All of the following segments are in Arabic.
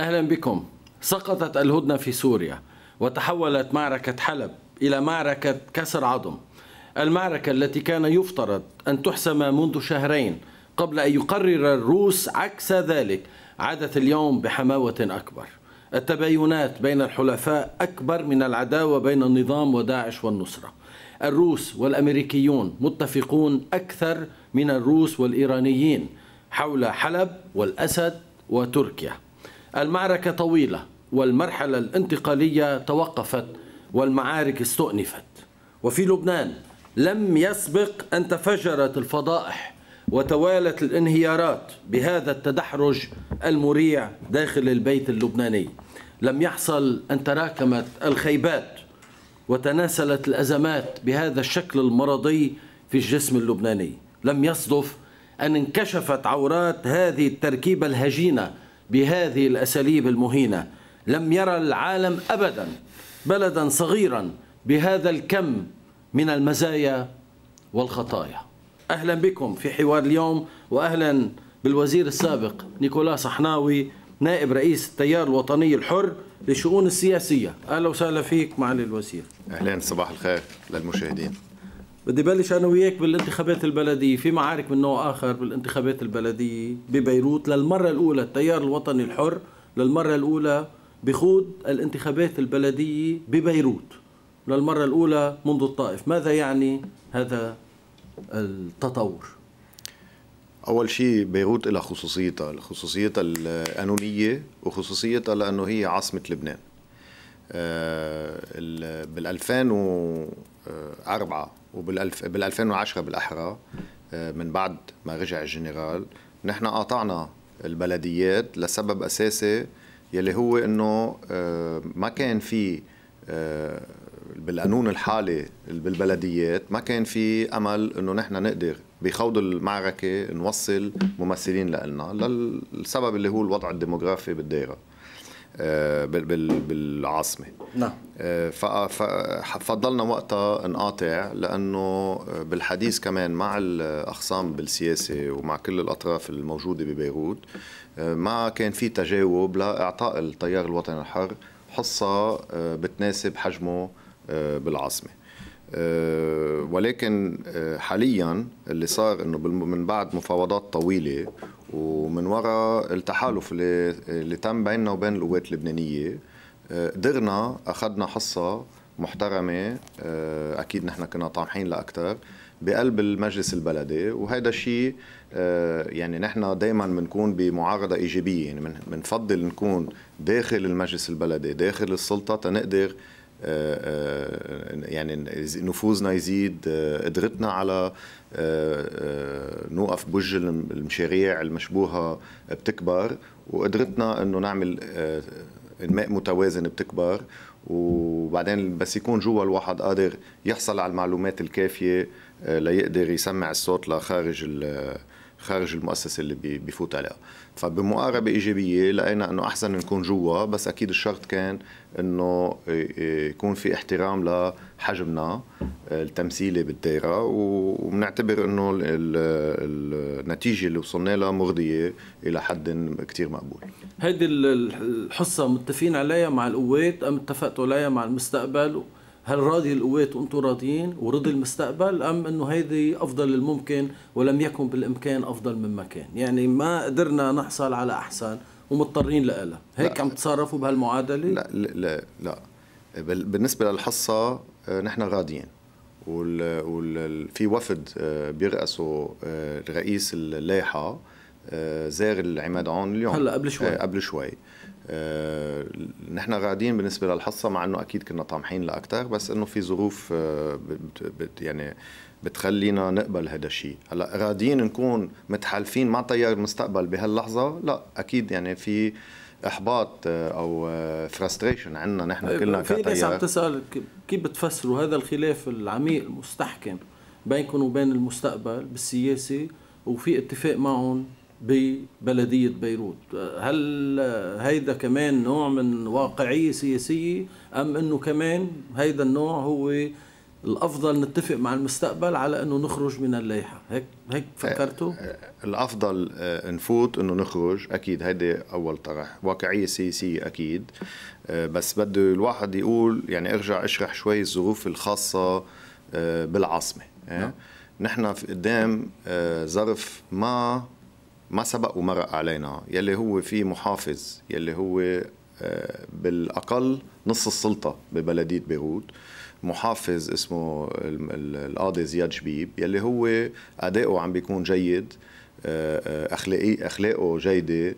أهلا بكم سقطت الهدنة في سوريا وتحولت معركة حلب إلى معركة كسر عظم المعركة التي كان يفترض أن تحسم منذ شهرين قبل أن يقرر الروس عكس ذلك عادت اليوم بحماوة أكبر التباينات بين الحلفاء أكبر من العداوة بين النظام وداعش والنصرة الروس والأمريكيون متفقون أكثر من الروس والإيرانيين حول حلب والأسد وتركيا المعركة طويلة والمرحلة الانتقالية توقفت والمعارك استؤنفت وفي لبنان لم يسبق أن تفجرت الفضائح وتوالت الانهيارات بهذا التدحرج المريع داخل البيت اللبناني لم يحصل أن تراكمت الخيبات وتناسلت الأزمات بهذا الشكل المرضي في الجسم اللبناني لم يصدف أن انكشفت عورات هذه التركيبة الهجينة بهذه الأساليب المهينة لم يرى العالم أبدا بلدا صغيرا بهذا الكم من المزايا والخطايا أهلا بكم في حوار اليوم وأهلا بالوزير السابق نيكولا صحناوي نائب رئيس التيار الوطني الحر للشؤون السياسية أهلا وسهلا فيك معالي الوزير أهلا صباح الخير للمشاهدين بدي بلش انا وياك بالانتخابات البلديه في معارك من نوع اخر بالانتخابات البلديه ببيروت للمره الاولى التيار الوطني الحر للمره الاولى بخوض الانتخابات البلديه ببيروت للمره الاولى منذ الطائف ماذا يعني هذا التطور أول شيء بيروت لها خصوصيتها خصوصيتها القانونية وخصوصيتها لأنه هي عاصمة لبنان آه، بال 2004 آه، وبال بال 2010 بالاحرى آه، من بعد ما رجع الجنرال نحن قاطعنا البلديات لسبب اساسي يلي هو انه آه، ما كان في آه، بالقانون الحالي بالبلديات ما كان في امل انه نحن نقدر بخوض المعركه نوصل ممثلين لنا للسبب اللي هو الوضع الديموغرافي بالدائره آه، بالعاصمه نعم آه، فضلنا وقتها نقاطع لانه بالحديث كمان مع الاخصام بالسياسه ومع كل الاطراف الموجوده ببيروت آه، ما كان في تجاوب لاعطاء التيار الوطني الحر حصه بتناسب حجمه بالعاصمه ولكن حاليا اللي صار انه من بعد مفاوضات طويله ومن وراء التحالف اللي, اللي تم بيننا وبين القوات اللبنانيه آه، قدرنا اخذنا حصه محترمه آه، اكيد نحن كنا طامحين لاكثر بقلب المجلس البلدي وهذا الشيء آه، يعني نحن دائما بنكون بمعارضه ايجابيه يعني بنفضل نكون داخل المجلس البلدي داخل السلطه تنقدر آه، آه، يعني نفوذنا يزيد آه، قدرتنا على نوقف بوج المشاريع المشبوهة بتكبر وقدرتنا أنه نعمل انماء متوازن بتكبر وبعدين بس يكون جوا الواحد قادر يحصل على المعلومات الكافيه ليقدر يسمع الصوت لخارج خارج المؤسسه اللي بفوت عليها فبمقاربه ايجابيه لقينا انه احسن نكون جوا بس اكيد الشرط كان انه يكون في احترام لحجمنا آه، التمثيلي بالدائره وبنعتبر انه النتيجه اللي وصلنا لها مرضيه الى حد كثير مقبول هيدي الحصه متفقين عليها مع القوات ام اتفقتوا عليها مع المستقبل هل راضي القوات وانتم راضيين ورضي المستقبل ام انه هيدي افضل الممكن ولم يكن بالامكان افضل مما كان يعني ما قدرنا نحصل على احسن ومضطرين لها هيك لا. عم تتصرفوا بهالمعادله لا لا لا بالنسبه للحصه آه، نحن راضيين في وفد آه، بيرأسه آه، رئيس اللايحه زار العماد عون اليوم هلا قبل شوي قبل شوي آه، نحن قاعدين بالنسبه للحصه مع انه اكيد كنا طامحين لاكثر بس انه في ظروف آه، بت يعني بتخلينا نقبل هذا الشيء هلا قاعدين نكون متحالفين مع تيار المستقبل بهاللحظه لا اكيد يعني في احباط آه، او فراستريشن عندنا نحن طيب، كلنا في ناس عم تسال كيف بتفسروا هذا الخلاف العميق المستحكم بينكم وبين المستقبل بالسياسه وفي اتفاق معهم ببلدية بيروت هل هيدا كمان نوع من واقعية سياسية أم أنه كمان هيدا النوع هو الافضل نتفق مع المستقبل على انه نخرج من الليحه هيك هيك فكرتوا أه، أه، الافضل أه، نفوت انه نخرج اكيد هيدي اول طرح واقعيه سياسيه اكيد بس بده الواحد يقول يعني ارجع اشرح شوي الظروف الخاصه بالعاصمه نعم. نحن قدام ظرف ما ما سبق ومرق علينا يلي هو في محافظ يلي هو آه، بالاقل نص السلطه ببلديه بيروت محافظ اسمه القاضي زياد شبيب يلي هو اداؤه عم بيكون جيد آه، آه، اخلاقي اخلاقه جيده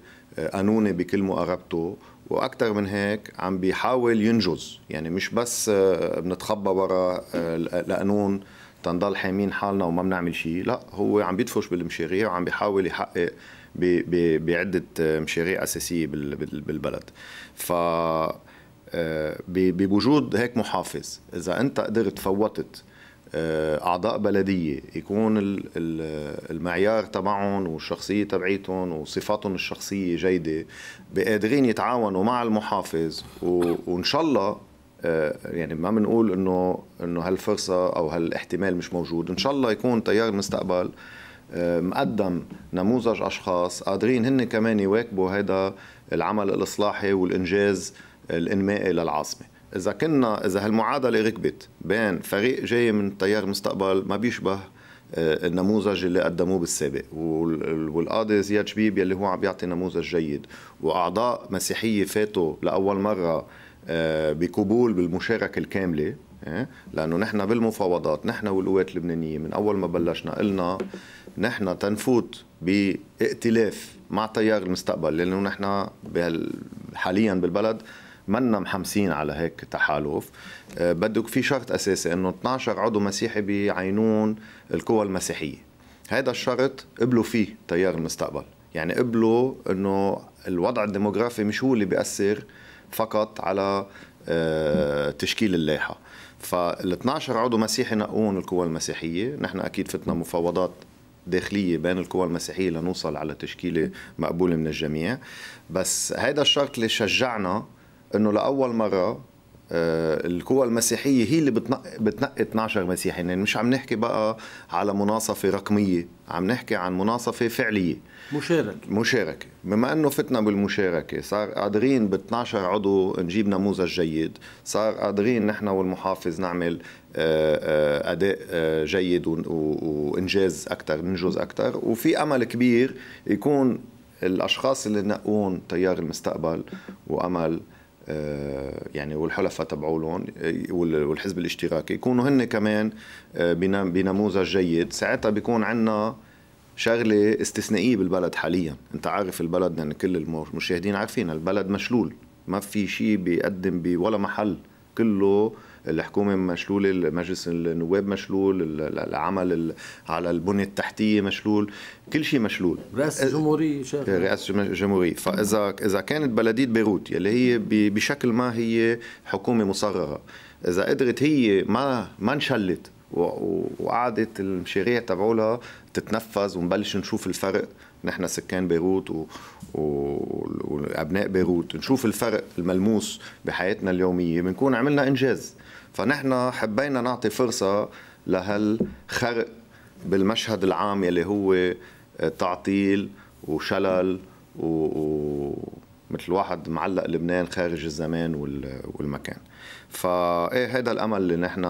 قانوني بكل مقاربته واكثر من هيك عم بيحاول ينجز يعني مش بس بنتخبى ورا القانون تنضل حامين حالنا وما بنعمل شيء لا هو عم بيدفش بالمشاريع وعم بيحاول يحقق بعده آه، مشاريع اساسيه بالبلد ف آه، بوجود هيك محافظ اذا انت قدرت فوتت آه، اعضاء بلديه يكون المعيار تبعهم والشخصيه تبعيتهم وصفاتهم الشخصيه جيده بقادرين يتعاونوا مع المحافظ وان شاء الله آه، يعني ما بنقول انه انه هالفرصه او هالاحتمال مش موجود ان شاء الله يكون تيار المستقبل آه، مقدم نموذج اشخاص قادرين هن كمان يواكبوا هذا العمل الاصلاحي والانجاز الانمائي للعاصمه اذا كنا اذا هالمعادله ركبت بين فريق جاي من تيار المستقبل ما بيشبه آه، النموذج اللي قدموه بالسابق والقاضي زياد شبيب يلي هو عم بيعطي نموذج جيد واعضاء مسيحيه فاتوا لاول مره آه، بقبول بالمشاركه الكامله آه، لانه نحن بالمفاوضات نحن والقوات اللبنانيه من اول ما بلشنا قلنا نحن تنفوت بائتلاف مع تيار المستقبل لانه نحن حاليا بالبلد منا محمسين على هيك تحالف آه، بدك في شرط اساسي انه 12 عضو مسيحي بيعينون القوى المسيحيه هذا الشرط قبلوا فيه تيار المستقبل يعني قبلوا انه الوضع الديموغرافي مش هو اللي بيأثر فقط على آه، تشكيل اللايحه فال 12 عضو مسيحي نقون القوى المسيحيه نحن اكيد فتنا مفاوضات داخلية بين القوى المسيحية لنوصل على تشكيلة مقبولة من الجميع بس هيدا الشرط اللي شجعنا انه لأول مرة آه، القوى المسيحية هي اللي بتنقي 12 مسيحي يعني مش عم نحكي بقى على مناصفة رقمية عم نحكي عن مناصفة فعلية مشاركة مشاركة بما أنه فتنا بالمشاركة صار قادرين ب 12 عضو نجيب نموذج جيد صار قادرين نحن والمحافظ نعمل آه، آه، أداء جيد وإنجاز أكثر ننجز أكثر وفي أمل كبير يكون الأشخاص اللي نقون تيار المستقبل وأمل آه، يعني والحلفاء تبعولهم آه، والحزب الاشتراكي يكونوا هن كمان آه، بنموذج جيد ساعتها بيكون عندنا شغله استثنائيه بالبلد حاليا انت عارف البلد يعني كل المشاهدين عارفين البلد مشلول ما في شيء بيقدم بولا محل كله الحكومه مشلوله مجلس النواب مشلول العمل على البنيه التحتيه مشلول كل شيء مشلول رئاسه الجمهوريه رئاسه الجمهوريه فاذا اذا كانت بلديه بيروت يلي هي بشكل ما هي حكومه مصغره اذا قدرت هي ما ما انشلت وقعدت المشاريع تبعولها تتنفذ ونبلش نشوف الفرق نحن سكان بيروت و... و... وابناء بيروت نشوف الفرق الملموس بحياتنا اليوميه بنكون عملنا انجاز فنحن حبينا نعطي فرصة لهالخرق بالمشهد العام يلي هو آه، تعطيل وشلل و مثل واحد معلق لبنان خارج الزمان والمكان فايه هذا الامل اللي نحن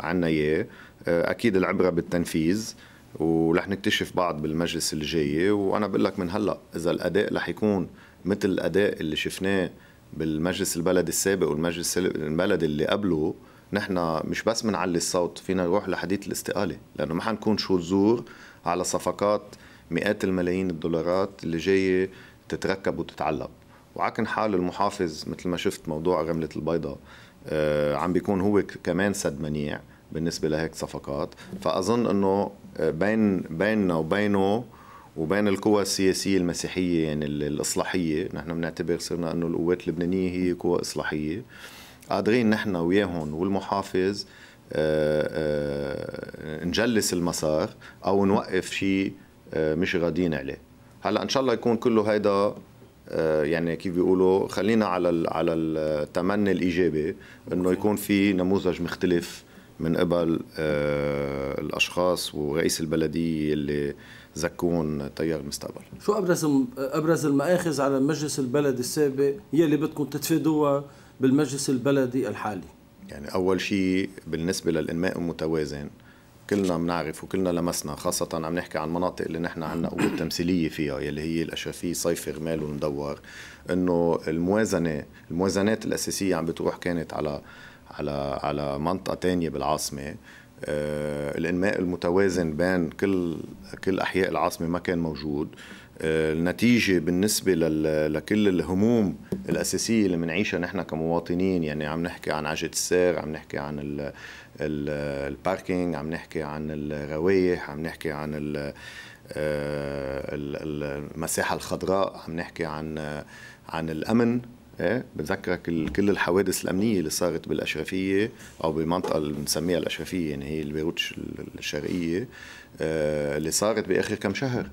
عنا اياه آه، اكيد العبره بالتنفيذ ورح نكتشف بعض بالمجلس الجاي وانا بقول لك من هلا اذا الاداء رح يكون مثل الاداء اللي شفناه بالمجلس البلدي السابق والمجلس البلدي اللي قبله نحن مش بس بنعلي الصوت فينا نروح لحديث الاستقاله لانه ما حنكون شو زور على صفقات مئات الملايين الدولارات اللي جايه تتركب وتتعلق وعكن حال المحافظ مثل ما شفت موضوع رمله البيضاء آه، عم بيكون هو كمان سد منيع بالنسبه لهيك صفقات فاظن انه آه، بين بيننا وبينه وبين القوى السياسيه المسيحيه يعني الاصلاحيه نحن بنعتبر صرنا انه القوات اللبنانيه هي قوى اصلاحيه قادرين نحن وياهم والمحافظ آه، آه، نجلس المسار او نوقف شيء آه، مش غادين عليه هلا ان شاء الله يكون كله هيدا يعني كيف بيقولوا خلينا على على التمني الايجابي انه يكون في نموذج مختلف من قبل الاشخاص ورئيس البلديه اللي زكون تيار المستقبل شو ابرز ابرز المآخذ على المجلس البلدي السابق يلي بدكم تتفادوها بالمجلس البلدي الحالي يعني أول شيء بالنسبة للإنماء المتوازن كلنا بنعرف وكلنا لمسنا خاصة عم نحكي عن مناطق اللي نحن عنا قوة تمثيلية فيها يلي هي الأشرفية صيف غمال ومدور إنه الموازنة الموازنات الأساسية عم بتروح كانت على على على منطقة تانية بالعاصمة آه الانماء المتوازن بين كل كل احياء العاصمه ما كان موجود النتيجة بالنسبة لكل الهموم الأساسية اللي بنعيشها نحن كمواطنين يعني عم نحكي عن عجة السير عم نحكي عن ال ال الباركينج عم نحكي عن الروايح عم نحكي عن آه، ال المساحة الخضراء عم نحكي عن عن الأمن ايه بتذكرك كل الحوادث الامنيه اللي صارت بالاشرفيه او بالمنطقه اللي بنسميها الاشرفيه يعني هي بيروت الشرقيه آه، اللي صارت باخر كم شهر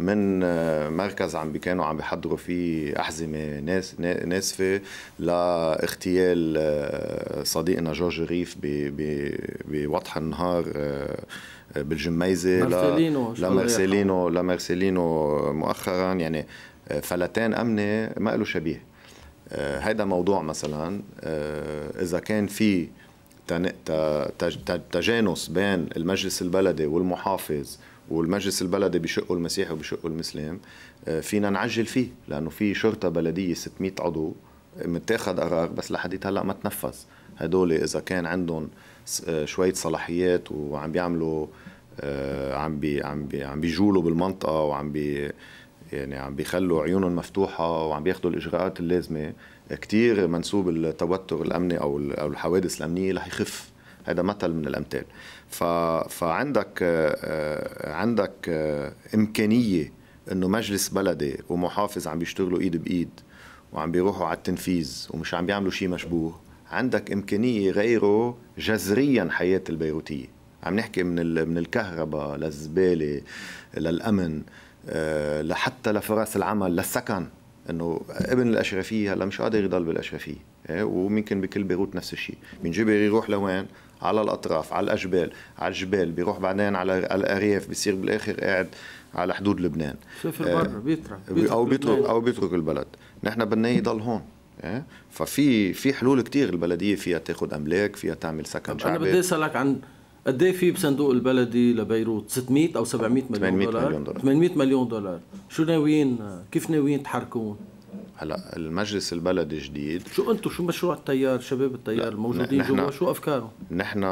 من آه، مركز عم كانوا عم بيحضروا فيه احزمه ناسفه لاغتيال آه، صديقنا جورج ريف بوضح النهار آه، بالجميزه لمارسيلينو لمارسيلينو مؤخرا يعني فلتان امني ما له شبيه هذا موضوع مثلا اذا كان في تجانس بين المجلس البلدي والمحافظ والمجلس البلدي بشقه المسيحي وبشقه المسلم آه، فينا نعجل فيه لانه في شرطه بلديه 600 عضو متاخذ قرار بس لحديت هلا ما تنفذ هدول اذا كان عندهم آه، شويه صلاحيات وعم بيعملوا آه، عم بي عم بي عم بيجولوا بالمنطقه وعم بي يعني عم بيخلوا عيونهم مفتوحه وعم بياخذوا الاجراءات اللازمه كثير منسوب التوتر الامني او او الحوادث الامنيه رح يخف هذا مثل من الامثال فعندك آه، آه، عندك آه، امكانيه انه مجلس بلدي ومحافظ عم بيشتغلوا ايد بايد وعم بيروحوا على التنفيذ ومش عم بيعملوا شيء مشبوه عندك امكانيه غيره جذريا حياه البيروتيه عم نحكي من من الكهرباء للزباله للامن لحتى لفرص العمل للسكن انه ابن الاشرفيه هلا مش قادر يضل بالاشرفيه إيه؟ ويمكن بكل بيروت نفس الشيء جبر يروح لوين على الاطراف على الاجبال على الجبال بيروح بعدين على الارياف بيصير بالاخر قاعد على حدود لبنان سافر آه، برا بيترك, بيترك او بيترك لبنان. او بيترك البلد نحن بدنا يضل هون آه؟ ففي في حلول كثير البلديه فيها تاخذ املاك فيها تعمل سكن شعبي انا بدي اسالك عن قد ايه في بصندوق البلدي لبيروت 600 او 700 مليون 800 مليون دولار 800 مليون دولار شو ناويين كيف ناويين تحركون هلا المجلس البلدي جديد شو انتم شو مشروع التيار شباب التيار الموجودين جوا شو افكارهم نحن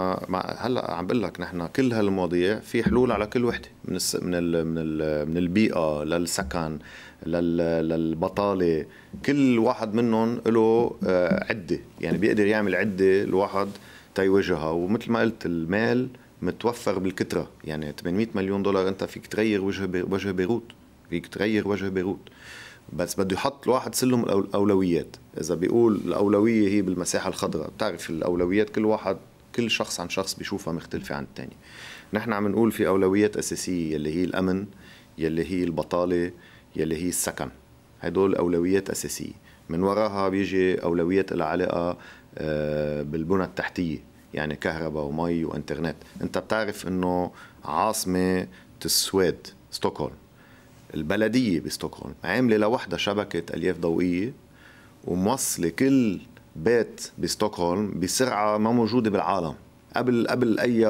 هلا عم بقول لك نحن كل هالمواضيع في حلول على كل وحده من الس... من الـ من الـ من البيئه للسكن لل... للبطاله كل واحد منهم له آه، عده يعني بيقدر يعمل عده الواحد تيواجهها ومثل ما قلت المال متوفر بالكتره يعني 800 مليون دولار انت فيك تغير وجه بي... وجه بيروت فيك تغير وجه بيروت بس بده يحط الواحد سلم الاولويات اذا بيقول الاولويه هي بالمساحه الخضراء بتعرف الاولويات كل واحد كل شخص عن شخص بيشوفها مختلفه عن الثاني نحن عم نقول في اولويات اساسيه يلي هي الامن يلي هي البطاله يلي هي السكن هدول اولويات اساسيه من وراها بيجي اولويات العلاقه آه، بالبنى التحتيه يعني كهرباء ومي وانترنت انت بتعرف انه عاصمه السويد ستوكهولم البلديه بستوكهولم عامله لوحدها شبكه الياف ضوئيه وموصله كل بيت بستوكهولم بسرعه ما موجوده بالعالم قبل قبل اي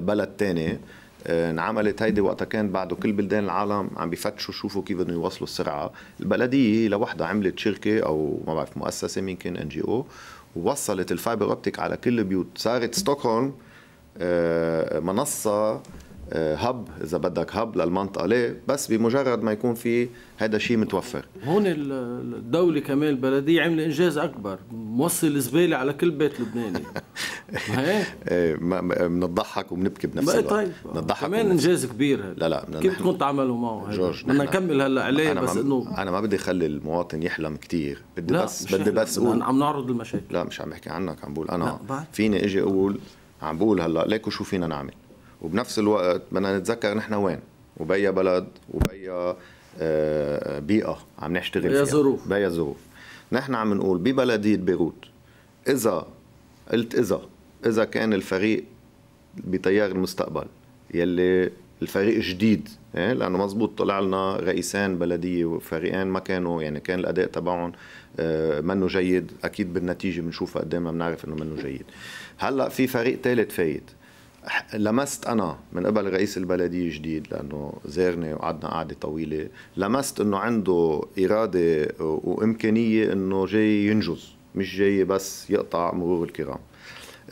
بلد تاني آه، انعملت هيدي وقتها كان بعده كل بلدان العالم عم بفتشوا شوفوا كيف بدهم يوصلوا السرعه البلديه لوحدها عملت شركه او ما بعرف مؤسسه مين كان ان جي او ووصلت الفايبر اوبتيك على كل البيوت صارت ستوكهولم آه، منصه هب آه، اذا بدك هب للمنطقه ليه بس بمجرد ما يكون في هذا الشيء متوفر هون الدوله كمان البلديه عمل انجاز اكبر موصل زباله على كل بيت لبناني إيه، ما بنضحك وبنبكي بنفس الوقت طيب نضحك كمان انجاز كبير هل. لا لا كيف كنت تعملوا معه جورج بدنا نكمل هلا عليه بس انه انا ما بدي اخلي المواطن يحلم كثير بدي لا بس بدي بس اقول عم نعرض المشاكل لا مش عم بحكي عنك عم بقول انا فيني اجي اقول عم بقول هلا ليكو شو فينا نعمل وبنفس الوقت بدنا نتذكر نحن وين وبأي بلد وبأي آه، آه، بيئة عم نشتغل فيها ظروف بأي ظروف نحن عم نقول ببلدية بيروت إذا قلت إذا إذا كان الفريق بتيار المستقبل يلي الفريق جديد إيه؟ لانه مزبوط طلع لنا رئيسان بلديه وفريقين ما كانوا يعني كان الاداء تبعهم آه، منه جيد اكيد بالنتيجه بنشوفها قدامنا بنعرف انه منه جيد هلا في فريق ثالث فايت لمست انا من قبل رئيس البلديه الجديد لانه زارني وقعدنا قعده طويله لمست انه عنده اراده وامكانيه انه جاي ينجز مش جاي بس يقطع مرور الكرام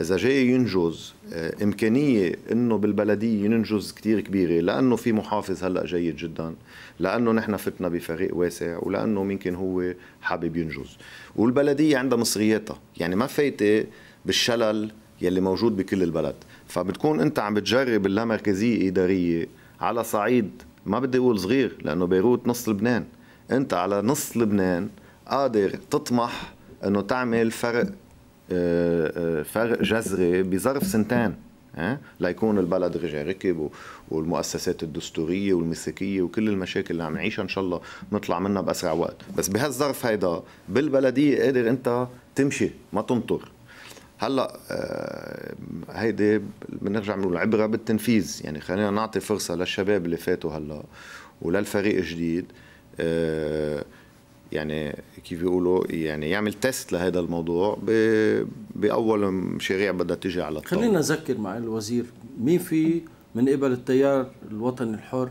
اذا جاي ينجز آه، امكانيه انه بالبلديه ينجز كثير كبيره لانه في محافظ هلا جيد جدا لانه نحن فتنا بفريق واسع ولانه ممكن هو حابب ينجز والبلديه عندها مصرياتها يعني ما فايته بالشلل يلي موجود بكل البلد فبتكون انت عم بتجرب اللامركزيه اداريه على صعيد ما بدي اقول صغير لانه بيروت نص لبنان انت على نص لبنان قادر تطمح انه تعمل فرق آه، آه، فرق جذري بظرف سنتين ليكون البلد رجع ركب والمؤسسات الدستوريه والمسكيه وكل المشاكل اللي عم نعيشها ان شاء الله نطلع منها باسرع وقت بس بهالظرف هيدا بالبلديه قادر انت تمشي ما تنطر هلا آه، هيدي بنرجع بنقول العبره بالتنفيذ يعني خلينا نعطي فرصه للشباب اللي فاتوا هلا وللفريق الجديد آه، يعني كيف بيقولوا يعني يعمل تيست لهذا الموضوع باول مشاريع بدها تيجي على الطاوله خلينا نذكر مع الوزير مين في من قبل التيار الوطني الحر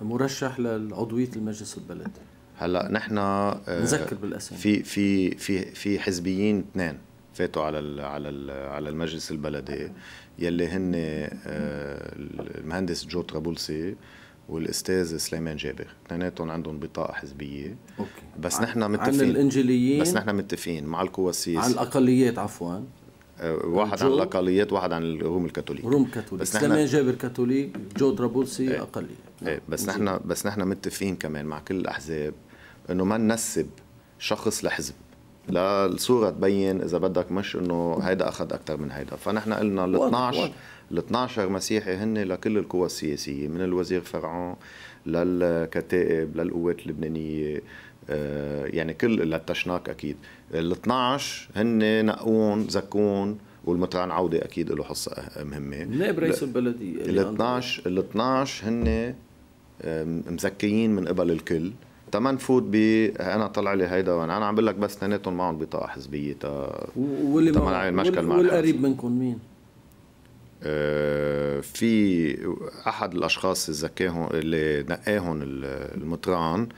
مرشح لعضويه المجلس البلدي هلا نحن آه، نذكر بالاسامي في في في في حزبيين اثنين فاتوا على على على المجلس البلدي يلي هن آه، المهندس جو طرابلسي والاستاذ سليمان جابر اثنيناتهم عندهم بطاقه حزبيه أوكي. بس نحن متفقين عن الانجليين بس نحن متفقين مع القوى السياسيه عن الاقليات عفوا آه، واحد عن الاقليات واحد عن الروم الكاثوليك روم كاثوليك بس سليمان جابر كاثوليك جو طرابلسي ايه اقليه ايه بس نعم. نحن بس نحن متفقين كمان مع كل الاحزاب انه ما ننسب شخص لحزب للصوره تبين اذا بدك مش انه هيدا اخذ اكثر من هيدا فنحن قلنا ال 12 ال 12 مسيحي هن لكل القوى السياسيه من الوزير فرعون للكتائب للقوات اللبنانيه آه، يعني كل للتشناك اكيد ال 12 هن نقون زكون والمطران عودة اكيد له حصه أه- مهمه نائب رئيس البلديه ال 12 ال 12 هن مزكيين من قبل الكل تما نفوت ب انا طلع لي هيدا وانا انا عم بقول لك بس اثنيناتهم معهم بطاقه حزبيه تا واللي معهم نعمل مشكل مع والقريب منكم مين؟ آه، في احد الاشخاص اللي زكاهم اللي نقاهم المطران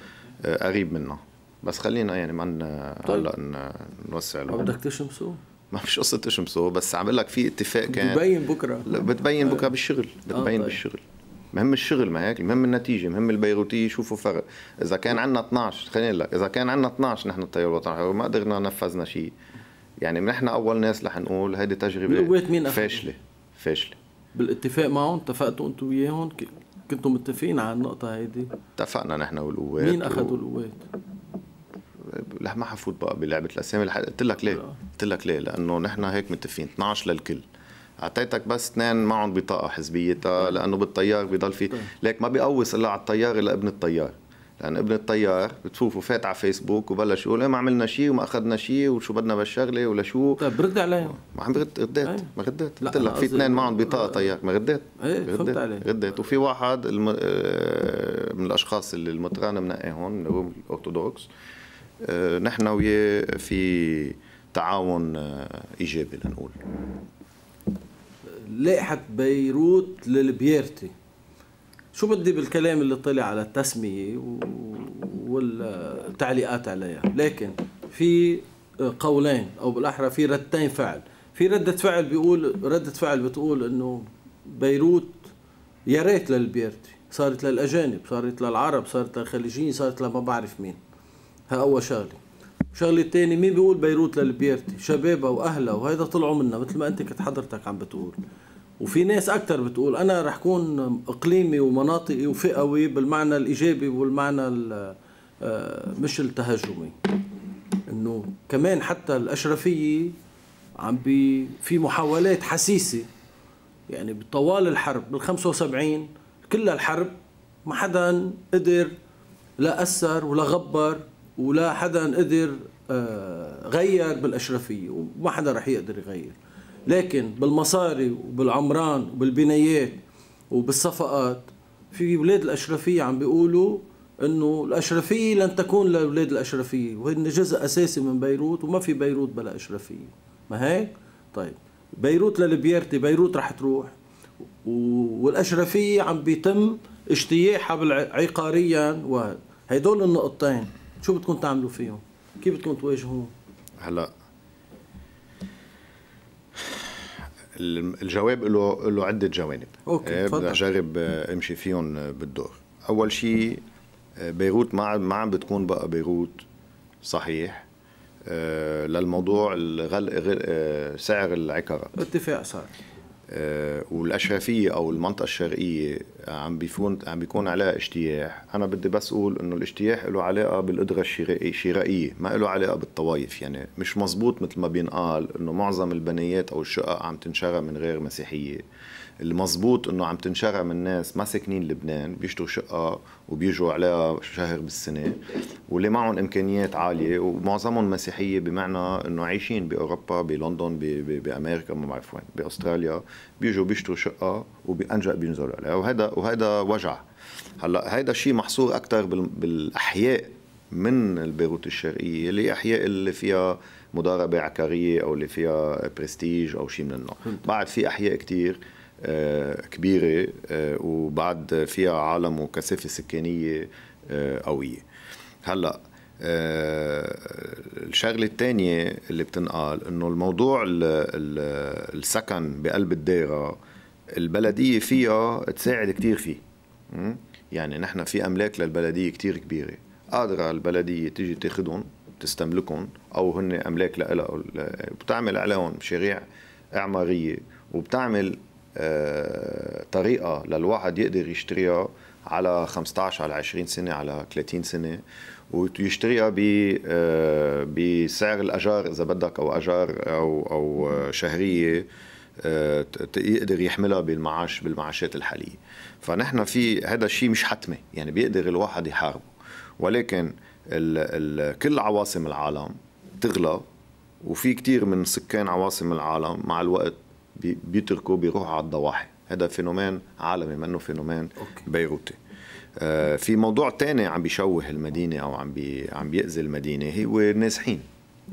آه، قريب منا بس خلينا يعني ما طيب. هلا نوسع له بدك تشمسه؟ ما فيش قصه تشمسه بس عم بقول لك في اتفاق كان بتبين بكره آه. بتبين بكره بالشغل بتبين آه طيب. بالشغل مهم الشغل ما هيك المهم النتيجه مهم البيروتيه يشوفوا فرق اذا كان عندنا 12 خلينا لك اذا كان عندنا 12 نحن التيار الوطني ما قدرنا نفذنا شيء يعني نحن اول ناس رح نقول هيدي تجربه مين فاشله فاشله بالاتفاق معهم اتفقتوا انتم وياهم كنتوا متفقين على النقطه هيدي اتفقنا نحن والقوات مين اخذوا و... القوات لا ما حفوت بقى بلعبه الاسامي قلت لك ليه آه. قلت لك ليه لانه نحن هيك متفقين 12 للكل اعطيتك بس اثنين معهم بطاقه حزبيتها آه، طيب. لانه بالطيار بضل في طيب. ليك ما بيقوص الا على الطيار الا ابن الطيار لان ابن الطيار بتشوفه فات على فيسبوك وبلش يقول إيه ما عملنا شيء وما اخذنا شيء وشو بدنا بالشغله ولا شو طيب رد عليهم ما عم برد رديت أيوه. ما رديت قلت لك في اثنين معهم بطاقه آه. طيار ما رديت ايه رديت رديت وفي واحد الم... آه، من الاشخاص اللي المطران منقيهم هو الارثوذكس نحن وياه في تعاون ايجابي لنقول لائحة بيروت للبيرتي شو بدي بالكلام اللي طلع على التسمية والتعليقات عليها لكن في قولين أو بالأحرى في ردتين فعل في ردة فعل بيقول ردة فعل بتقول إنه بيروت يا ريت للبيرتي صارت للأجانب صارت للعرب صارت للخليجيين صارت لما بعرف مين ها أول شغلة شغلة تاني مين بيقول بيروت للبيرتي شبابها وأهلها وهيدا طلعوا منها مثل ما أنت كنت حضرتك عم بتقول وفي ناس اكثر بتقول انا رح كون اقليمي ومناطقي وفئوي بالمعنى الايجابي والمعنى آه، مش التهجمي انه كمان حتى الاشرفيه عم بي في محاولات حسيسه يعني طوال الحرب بال 75 كل الحرب ما حدا قدر لا اثر ولا غبر ولا حدا قدر آه، غير بالاشرفيه وما حدا رح يقدر يغير لكن بالمصاري وبالعمران وبالبنايات وبالصفقات في اولاد الاشرفيه عم بيقولوا انه الاشرفيه لن تكون لاولاد الاشرفيه وهن جزء اساسي من بيروت وما في بيروت بلا اشرفيه ما هيك طيب بيروت للبيارتي بيروت رح تروح والاشرفيه عم بيتم اجتياحها عقاريا وهدول النقطتين شو بدكم تعملوا فيهم كيف بدكم تواجهوهم هلا الجواب له له عده جوانب اوكي إيه، بدي اجرب آه، امشي فيهم آه، بالدور اول شيء آه، بيروت ما ما عم بتكون بقى بيروت صحيح للموضوع الغل... سعر العقارات اتفاق صار آه، والاشرفيه او المنطقه الشرقيه عم بيكون عم بيكون عليها اجتياح، انا بدي بس اقول انه الاجتياح له علاقه بالقدره الشرائيه، ما له علاقه بالطوايف، يعني مش مزبوط مثل ما بينقال انه معظم البنايات او الشقق عم تنشرى من غير مسيحيه. المزبوط انه عم تنشرع من ناس ما ساكنين لبنان بيشتروا شقه وبيجوا عليها شهر بالسنه واللي معهم امكانيات عاليه ومعظمهم مسيحيه بمعنى انه عايشين باوروبا بلندن بامريكا ما بعرف وين باستراليا بيجوا بيشتروا شقه وبانجا بينزلوا عليها وهذا وهذا وجع هلا هيدا الشيء محصور اكثر بالاحياء من البيروت الشرقيه اللي احياء اللي فيها مضاربه عكاريه او اللي فيها برستيج او شيء من النوع بعد في احياء كثير آه، كبيرة آه، وبعد فيها عالم وكثافة سكانية آه، قوية هلأ الشغلة الثانية اللي بتنقال انه الموضوع السكن بقلب الدائرة البلدية فيها تساعد كتير فيه يعني نحن في املاك للبلدية كتير كبيرة قادرة البلدية تيجي تاخدهم تستملكهم او هن املاك لها بتعمل عليهم مشاريع اعمارية وبتعمل آه، طريقه للواحد يقدر يشتريها على 15 على 20 سنه على 30 سنه ويشتريها آه، بسعر الاجار اذا بدك او اجار او او آه، شهريه يقدر يحملها بالمعاش بالمعاشات الحاليه فنحن في هذا الشيء مش حتمي يعني بيقدر الواحد يحاربه ولكن ال الـ كل عواصم العالم تغلى وفي كتير من سكان عواصم العالم مع الوقت بيتركوا بيروحوا على الضواحي هذا فينومين عالمي منه فينومان بيروتي آه في موضوع تاني عم بيشوه المدينه او عم بي عم بيأذي المدينه هو النازحين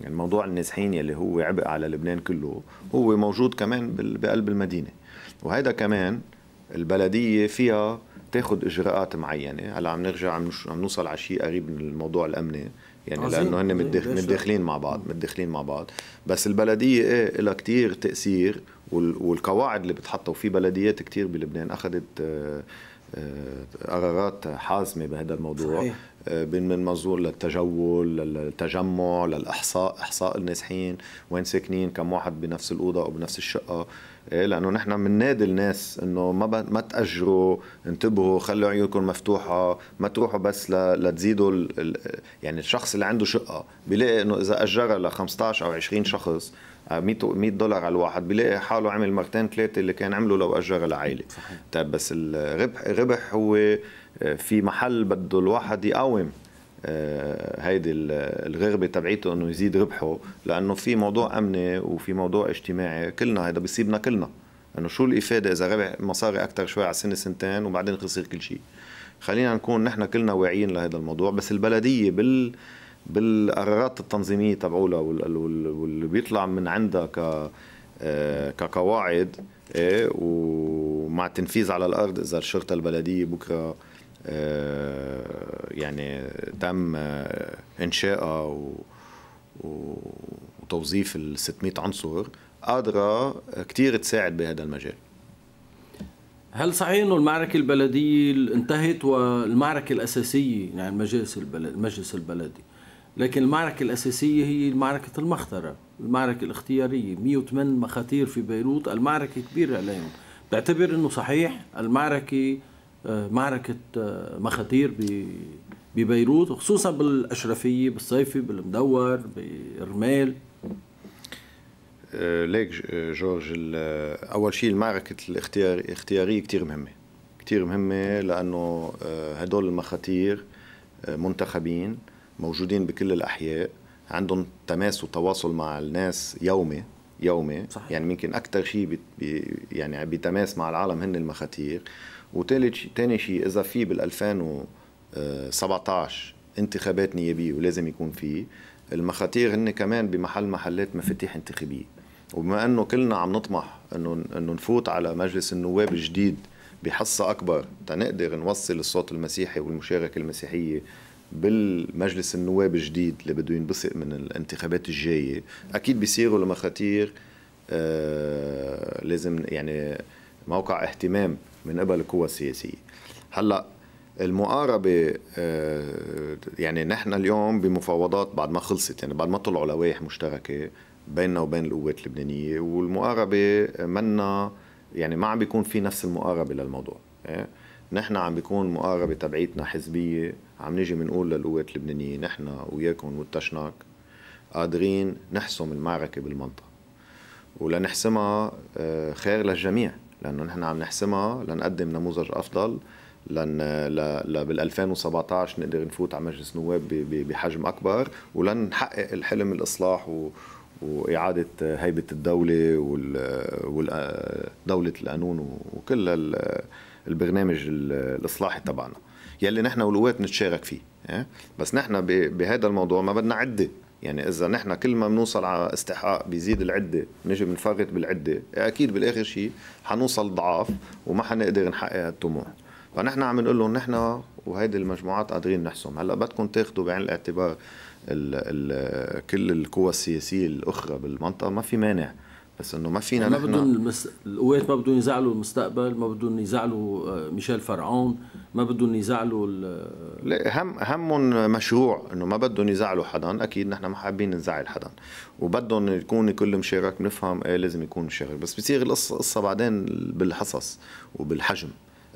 يعني موضوع النازحين يلي هو عبء على لبنان كله هو موجود كمان بقلب المدينه وهذا كمان البلديه فيها تاخذ اجراءات معينه هلا عم نرجع عم نوصل على شيء قريب من الموضوع الامني يعني عزيز. لانه هن متداخلين مع بعض متداخلين مع بعض بس البلديه ايه لها كثير تاثير والقواعد اللي بتحطها وفي بلديات كتير بلبنان اخذت آه، آه، قرارات حازمه بهذا الموضوع صحيح. آه، من منظور للتجول للتجمع للاحصاء احصاء النازحين وين ساكنين كم واحد بنفس الاوضه او بنفس الشقه إيه، لانه نحن بننادي الناس انه ما ب... ما تاجروا انتبهوا خلوا عيونكم مفتوحه ما تروحوا بس ل... لتزيدوا ال... يعني الشخص اللي عنده شقه بيلاقي انه اذا اجرها ل 15 او 20 شخص 100 دولار على الواحد بيلاقي حاله عمل مرتين ثلاثه اللي كان عمله لو اجر العائله صحيح. طيب بس الربح الربح هو آه، في محل بده الواحد يقاوم آه، هيدي الغربه تبعيته انه يزيد ربحه لانه في موضوع امني وفي موضوع اجتماعي كلنا هذا بيصيبنا كلنا انه شو الافاده اذا ربح مصاري اكثر شوي على سنه سنتين وبعدين خسر كل شيء خلينا نكون نحن كلنا واعيين لهذا الموضوع بس البلديه بال بالقرارات التنظيميه تبعولها واللي بيطلع من عندها ك آه، كقواعد إيه، ومع التنفيذ على الارض اذا الشرطه البلديه بكره آه، يعني تم آه، انشائها وتوظيف ال 600 عنصر قادره كثير تساعد بهذا المجال هل صحيح انه المعركه البلديه انتهت والمعركه الاساسيه يعني المجلس البلد المجلس البلدي لكن المعركة الأساسية هي معركة المخطرة المعركة الاختيارية 108 مخاتير في بيروت المعركة كبيرة عليهم بعتبر أنه صحيح المعركة آه، معركة آه، مخاتير ببيروت وخصوصا بالأشرفية بالصيفي بالمدور بالرمال آه، ليك جورج أول شيء المعركة الاختيارية كثير مهمة كثير مهمة لأنه هدول المخاتير منتخبين موجودين بكل الاحياء عندهم تماس وتواصل مع الناس يومي يومي صحيح. يعني ممكن اكثر شيء بي يعني بتماس مع العالم هن المخاتير وثالث ثاني شيء اذا في بال 2017 انتخابات نيابيه ولازم يكون في المخاتير هن كمان بمحل محلات مفاتيح انتخابيه وبما انه كلنا عم نطمح انه انه نفوت على مجلس النواب الجديد بحصه اكبر تنقدر نوصل الصوت المسيحي والمشاركه المسيحيه بالمجلس النواب الجديد اللي بده ينبثق من الانتخابات الجايه اكيد بيصيروا لمخاتير آه لازم يعني موقع اهتمام من قبل القوى السياسيه هلا المقاربة آه يعني نحن اليوم بمفاوضات بعد ما خلصت يعني بعد ما طلعوا لوائح مشتركة بيننا وبين القوات اللبنانية والمقاربة منا يعني ما عم بيكون في نفس المقاربة للموضوع آه، نحن عم بيكون مقاربة تبعيتنا حزبية عم نيجي بنقول للقوات اللبنانيه نحن وياكم والتشناك قادرين نحسم المعركه بالمنطقه ولنحسمها آه، خير للجميع لانه نحن عم نحسمها لنقدم نموذج افضل لن ل... بال 2017 نقدر نفوت على مجلس نواب بحجم اكبر ولنحقق الحلم الاصلاح و... واعاده هيبه الدوله وال... وال... آه، دوله القانون وكل البرنامج الاصلاحي تبعنا يلي نحن والقوات نتشارك فيه بس نحن بهذا الموضوع ما بدنا عده يعني اذا نحن كل ما بنوصل على استحقاق بيزيد العده نجي بنفرط بالعده اكيد بالاخر شيء حنوصل ضعاف وما حنقدر نحقق الطموح فنحن عم نقول لهم نحن وهيدي المجموعات قادرين نحسم هلا بدكم تاخذوا بعين الاعتبار ال ال كل القوى السياسيه الاخرى بالمنطقه ما في مانع بس انه ما فينا نحن ما بدهم المس... القوات ما بدهم يزعلوا المستقبل ما بدهم يزعلوا آه، ميشيل فرعون ما بدهم يزعلوا ال... لا هم همهم مشروع انه ما بدهم يزعلوا حدا اكيد نحن ما حابين نزعل حدا وبدهم يكون كل مشارك بنفهم ايه لازم يكون مشارك بس بتصير القصه قصه بعدين بالحصص وبالحجم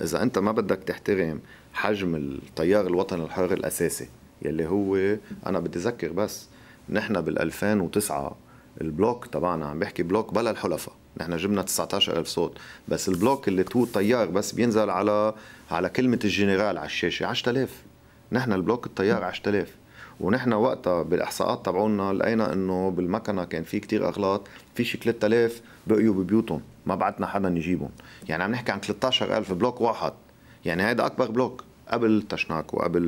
اذا انت ما بدك تحترم حجم التيار الوطني الحر الاساسي يلي هو انا بدي اذكر بس نحن بال 2009 البلوك تبعنا عم بحكي بلوك بلا الحلفاء نحن جبنا 19000 صوت بس البلوك اللي تو طيار بس بينزل على على كلمه الجنرال على الشاشه 10000 نحن البلوك الطيار 10000 ونحن وقتها بالاحصاءات تبعونا لقينا انه بالمكنه كان في كتير اغلاط في شي 3000 بقيوا ببيوتهم ما بعتنا حدا يجيبهم يعني عم نحكي عن 13000 بلوك واحد يعني هيدا اكبر بلوك قبل تشناك وقبل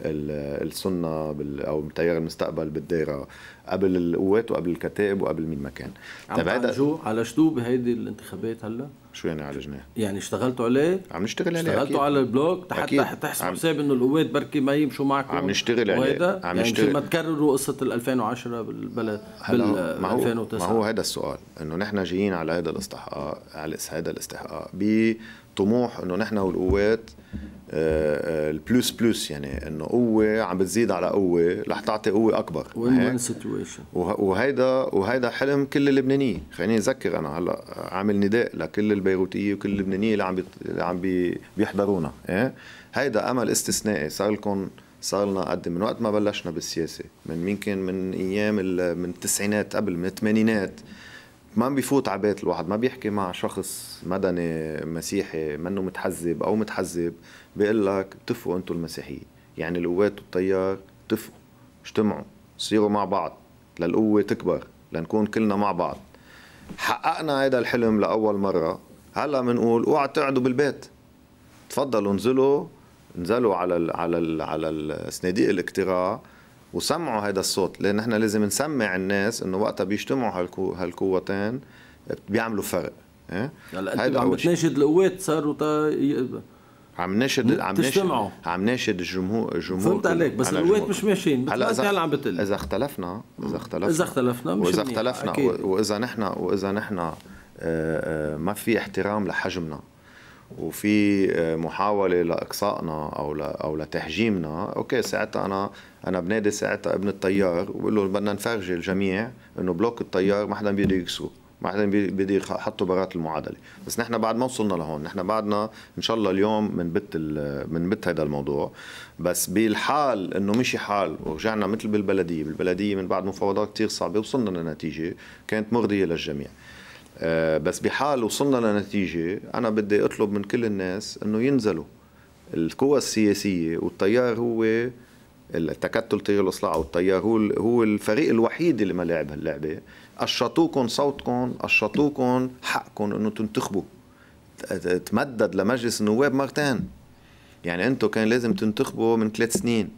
السنه او تيار المستقبل بالدائرة قبل القوات وقبل الكتائب وقبل مين ما كان طيب طب هذا على شو بهيدي الانتخابات هلا؟ شو يعني عالجناه؟ يعني اشتغلتوا عليه؟ عم نشتغل عليه اشتغلتوا على البلوك حتى تحسبوا حساب انه القوات بركي ما يمشوا معكم عم نشتغل عليه عم يعني نشتغل يعني ما تكرروا قصه ال 2010 بالبلد بال 2009 ما هو هذا السؤال انه نحن جايين على هذا الاستحقاق على هذا الاستحقاق ب طموح انه نحن والقوات آه، آه، البلس بلس يعني انه قوه عم بتزيد على قوه رح تعطي قوه اكبر وين سيتويشن وهيدا وهيدا حلم كل اللبناني خليني اذكر انا هلا عامل نداء لكل البيروتيه وكل اللبنانيه اللي عم اللي عم بيحضرونا ايه هيدا امل استثنائي صار لكم صار لنا قد من وقت ما بلشنا بالسياسه من مين كان من ايام من التسعينات قبل من الثمانينات ما بيفوت على بيت الواحد ما بيحكي مع شخص مدني مسيحي منه متحزب او متحزب بيقول لك اتفقوا انتم المسيحيين يعني القوات والتيار اتفقوا اجتمعوا صيروا مع بعض للقوه تكبر لنكون كلنا مع بعض حققنا هذا الحلم لاول مره هلا بنقول اوعى تقعدوا بالبيت تفضلوا انزلوا انزلوا على ال على ال على الصناديق الاقتراع وسمعوا هذا الصوت لان احنا لازم نسمع الناس انه وقتها بيجتمعوا هالكو هالقوتين بيعملوا فرق ايه هلا انت عم تناشد القوات صاروا تا عم ناشد عم ناشد عم ناشد الجمهور الجمهور فهمت عليك بس القوات مش ماشيين هلا اذا هلا عم بتقلي اذا اختلفنا اذا اختلفنا اذا اختلفنا مش واذا اختلفنا واذا نحن واذا نحن آه، آه، ما في احترام لحجمنا وفي آه، محاوله لاقصائنا او او لتهجيمنا اوكي ساعتها انا انا بنادي ساعتها ابن الطيار وبقول له بدنا نفرجي الجميع انه بلوك الطيار ما حدا بيقدر يكسره ما حدا بيقدر يحطه برات المعادله بس نحن بعد ما وصلنا لهون نحن بعدنا ان شاء الله اليوم من بت من بت هذا الموضوع بس بالحال انه مشي حال ورجعنا مثل بالبلديه بالبلديه من بعد مفاوضات كثير صعبه وصلنا لنتيجه كانت مرضيه للجميع آه، بس بحال وصلنا لنتيجه انا بدي اطلب من كل الناس انه ينزلوا القوى السياسيه والتيار هو التكتل تيار الاصلاع والتيار هو هو الفريق الوحيد اللي ما لعب هاللعبه قشطوكم صوتكم قشطوكم حقكم انه تنتخبوا تمدد لمجلس النواب مرتين يعني انتم كان لازم تنتخبوا من ثلاث سنين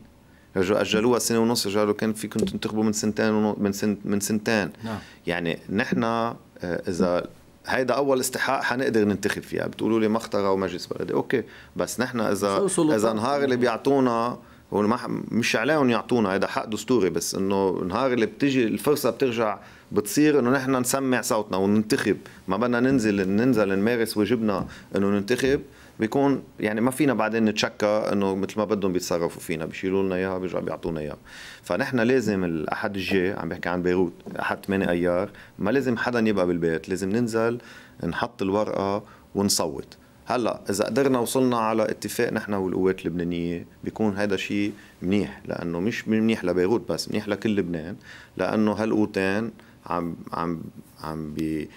رجعوا اجلوها سنه ونص رجعوا كان فيكم تنتخبوا من سنتين ونص من من سنتين نعم. يعني نحن آه، اذا هيدا اول استحقاق حنقدر ننتخب فيها بتقولوا لي مخترة ومجلس بلدي اوكي بس نحن اذا اذا نهار اللي بيعطونا هو مش عليهم يعطونا هيدا حق دستوري بس انه نهار اللي بتجي الفرصه بترجع بتصير انه نحن نسمع صوتنا وننتخب ما بدنا ننزل ننزل نمارس واجبنا انه ننتخب بيكون يعني ما فينا بعدين نتشكى انه مثل ما بدهم بيتصرفوا فينا بيشيلوا لنا اياها بيرجعوا بيعطونا اياها فنحن لازم الاحد الجاي عم بحكي عن بيروت احد 8 ايار ما لازم حدا يبقى بالبيت لازم ننزل نحط الورقه ونصوت هلا اذا قدرنا وصلنا على اتفاق نحن والقوات اللبنانيه بيكون هذا شيء منيح لانه مش منيح لبيروت بس منيح لكل لبنان لانه هالقوتين عم عم عم بي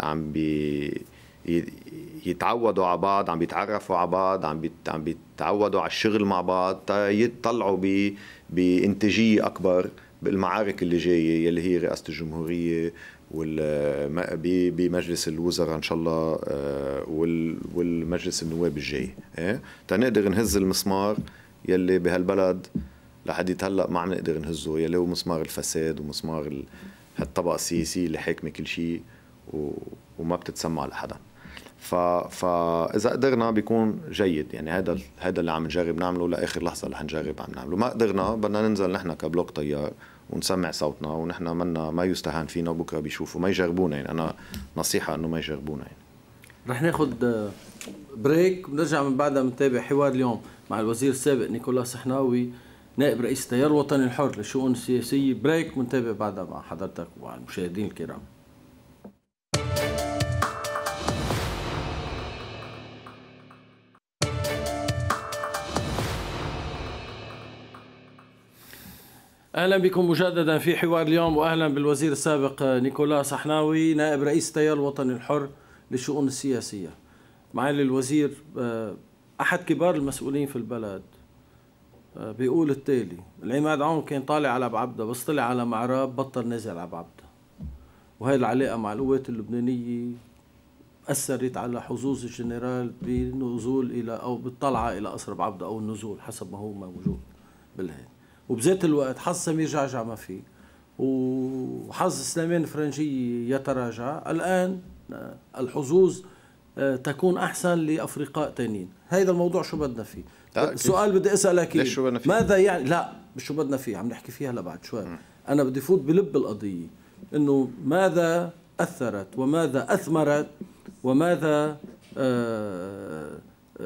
عم بي يتعودوا على بعض عم بيتعرفوا على بعض عم عم بيتعودوا على الشغل مع بعض يطلعوا ب... بانتاجيه اكبر بالمعارك اللي جايه يلي هي رئاسه الجمهوريه وال بمجلس الوزراء ان شاء الله آه، والمجلس النواب الجاي ايه تنقدر نهز المسمار يلي بهالبلد لحد هلا ما عم نقدر نهزه يلي هو مسمار الفساد ومسمار هالطبقه السياسيه اللي حاكمه كل شيء و... وما بتتسمع لحدا ف... فاذا قدرنا بيكون جيد يعني هذا هذا اللي عم نجرب نعمله لاخر لحظه اللي حنجرب عم نعمله ما قدرنا بدنا ننزل نحن كبلوك طيار ونسمع صوتنا ونحن منا ما يستهان فينا بكره بيشوفوا ما يجربونا يعني انا نصيحه انه ما يجربونا يعني رح ناخذ آه، بريك بنرجع من بعدها بنتابع حوار اليوم مع الوزير السابق نيكولا سحناوي نائب رئيس التيار الوطني الحر للشؤون السياسيه بريك بنتابع بعدها مع حضرتك ومع المشاهدين الكرام اهلا بكم مجددا في حوار اليوم واهلا بالوزير السابق نيكولا صحناوي نائب رئيس التيار الوطني الحر للشؤون السياسيه. معالي الوزير آه، احد كبار المسؤولين في البلد آه، بيقول التالي العماد عون كان طالع على بعبده بس طلع على معراب بطل نازل على بعبده وهي العلاقه مع القوات اللبنانيه اثرت على حظوظ الجنرال بالنزول الى او بالطلعه الى قصر بعبده او النزول حسب ما هو موجود بالهي وبذات الوقت حظ سمير جعجع ما في وحظ سليمان فرنجي يتراجع الآن الحظوظ آه، تكون أحسن لأفرقاء تانيين هذا الموضوع شو بدنا فيه السؤال بدي أسألك ليش شو بدنا فيه؟ ماذا يعني لا مش شو بدنا فيه عم نحكي فيها لبعد شوي أنا بدي فوت بلب القضية أنه ماذا أثرت وماذا أثمرت وماذا آه,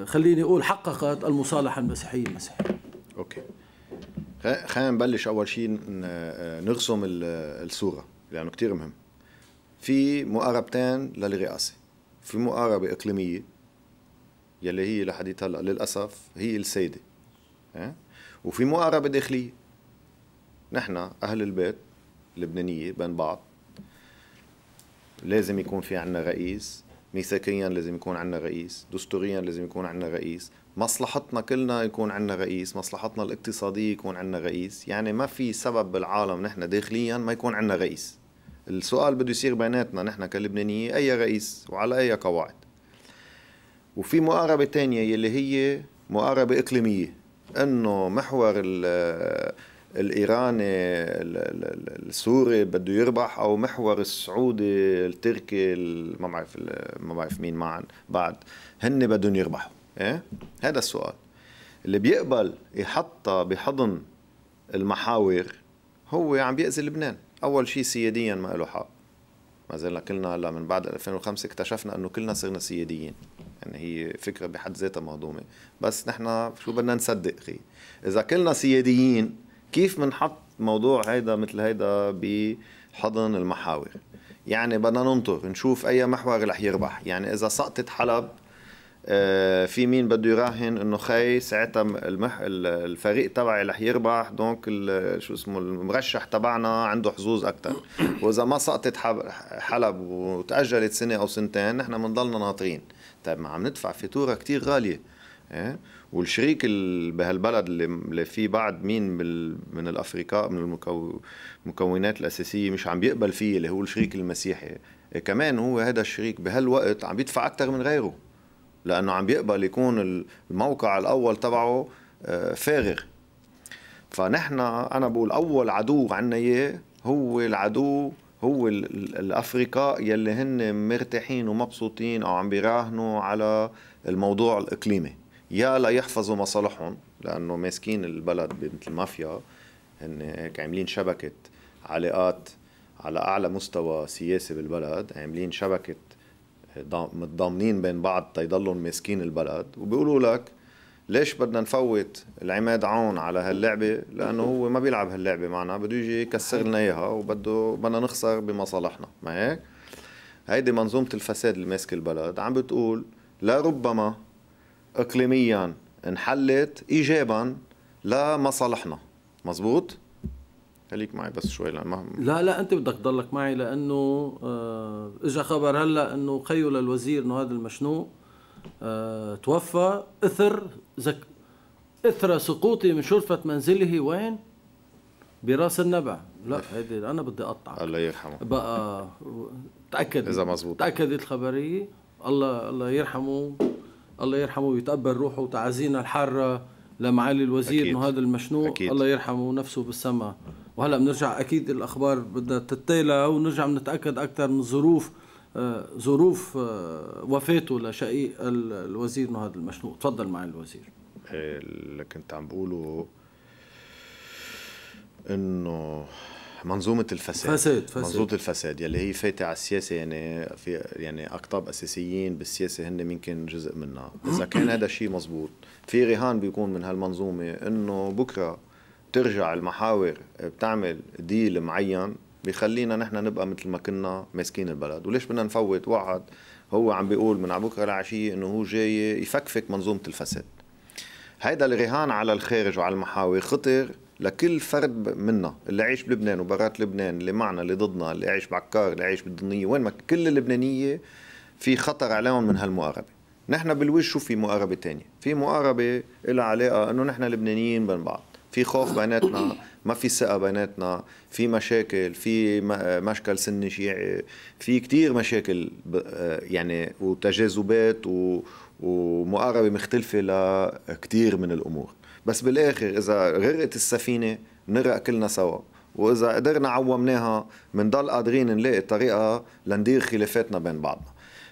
آه، خليني أقول حققت المصالحة المسيحية المسيحية أوكي خلينا نبلش اول شيء نرسم الصوره لانه يعني كثير مهم في مقاربتين للرئاسه في مقاربه اقليميه يلي هي لحديت هلا للاسف هي السيده أه؟ وفي مقاربه داخليه نحن اهل البيت اللبنانيه بين بعض لازم يكون في عنا رئيس ميثاقيا لازم يكون عنا رئيس دستوريا لازم يكون عنا رئيس مصلحتنا كلنا يكون عندنا رئيس مصلحتنا الاقتصادية يكون عندنا رئيس يعني ما في سبب بالعالم نحن داخليا ما يكون عندنا رئيس السؤال بده يصير بيناتنا نحن كلبنانيين أي رئيس وعلى أي قواعد وفي مقاربة تانية يلي هي مقاربة إقليمية أنه محور الايراني السوري بده يربح او محور السعودي التركي ما بعرف ما بعرف مين معن بعد هن بدهم يربحوا ايه هذا السؤال اللي بيقبل يحطها بحضن المحاور هو عم بيأذي لبنان اول شيء سياديا ما له حق ما زلنا كلنا هلا من بعد 2005 اكتشفنا انه كلنا صرنا سياديين يعني هي فكره بحد ذاتها مهضومه بس نحن شو بدنا نصدق خي اذا كلنا سياديين كيف بنحط موضوع هيدا مثل هيدا بحضن المحاور يعني بدنا ننطر نشوف اي محور رح يربح يعني اذا سقطت حلب آه، في مين بده يراهن انه خي ساعتها المح... الفريق تبعي رح يربح دونك شو اسمه المرشح تبعنا عنده حظوظ اكثر واذا ما سقطت حلب وتاجلت سنه او سنتين نحن بنضلنا ناطرين طيب ما عم ندفع فاتوره كثير غاليه إيه؟ والشريك بهالبلد اللي فيه بعد مين من الافرقاء من المكونات الاساسيه مش عم بيقبل فيه اللي هو الشريك المسيحي إيه، كمان هو هذا الشريك بهالوقت عم بيدفع اكثر من غيره لانه عم بيقبل يكون الموقع الاول تبعه آه، فاغر فنحن انا بقول اول عدو عنا اياه هو العدو هو الافرقاء يلي هن مرتاحين ومبسوطين او عم بيراهنوا على الموضوع الاقليمي يا ليحفظوا مصالحهم لانه ماسكين البلد مثل المافيا هن هيك عاملين شبكه علاقات على اعلى مستوى سياسي بالبلد عاملين شبكه متضامنين بين بعض تيضلهم ماسكين البلد وبيقولوا لك ليش بدنا نفوت العماد عون على هاللعبه لانه هو ما بيلعب هاللعبه معنا بده يجي يكسر لنا اياها وبده بدنا نخسر بمصالحنا ما هيك هيدي منظومه الفساد اللي ماسك البلد عم بتقول لا ربما اقليميا انحلت ايجابا لمصالحنا مزبوط خليك معي بس شوي لا ما لا لا انت بدك تضلك معي لانه آه اجى خبر هلا انه خيو للوزير انه هذا المشنوق آه توفى اثر زك اثر سقوطي من شرفه منزله وين؟ براس النبع لا إيه. هيدي انا بدي اقطع الله يرحمه بقى تاكد اذا مزبوط تاكدت الخبريه الله الله يرحمه الله يرحمه ويتقبل روحه وتعازينا الحاره لمعالي الوزير انه هذا المشنوع أكيد. الله يرحمه نفسه بالسما وهلا بنرجع اكيد الاخبار بدها تتيلى ونرجع بنتاكد اكثر من ظروف آه، ظروف آه، وفاته لشقيق الوزير انه هذا المشنوع تفضل معالي الوزير إيه، اللي كنت عم بقوله انه منظومه الفساد فساد فساد منظومه الفساد يلي هي فاتة على السياسه يعني في يعني اقطاب اساسيين بالسياسه هن يمكن جزء منها اذا كان هذا الشيء مزبوط في رهان بيكون من هالمنظومه انه بكره ترجع المحاور بتعمل ديل معين بخلينا نحن نبقى مثل ما كنا ماسكين البلد وليش بدنا نفوت وعد هو عم بيقول من على بكره العشيه انه هو جاي يفكفك منظومه الفساد هيدا الرهان على الخارج وعلى المحاوي خطر لكل فرد منا اللي عايش بلبنان وبرات لبنان اللي معنا اللي ضدنا اللي عايش بعكار اللي عايش بالضنيه وين ما كل اللبنانيه في خطر عليهم من هالمقاربه نحن بالوش شو في مقاربه تانية في مقاربه لها علاقه انه نحن لبنانيين بين بعض في خوف بيناتنا ما في ثقه بيناتنا في مشاكل في مشكل سني شيعي في كتير مشاكل آه، يعني وتجاذبات و ومقاربه مختلفه لكثير من الامور بس بالاخر اذا غرقت السفينه نرق كلنا سوا واذا قدرنا عومناها بنضل قادرين نلاقي طريقه لندير خلافاتنا بين بعضنا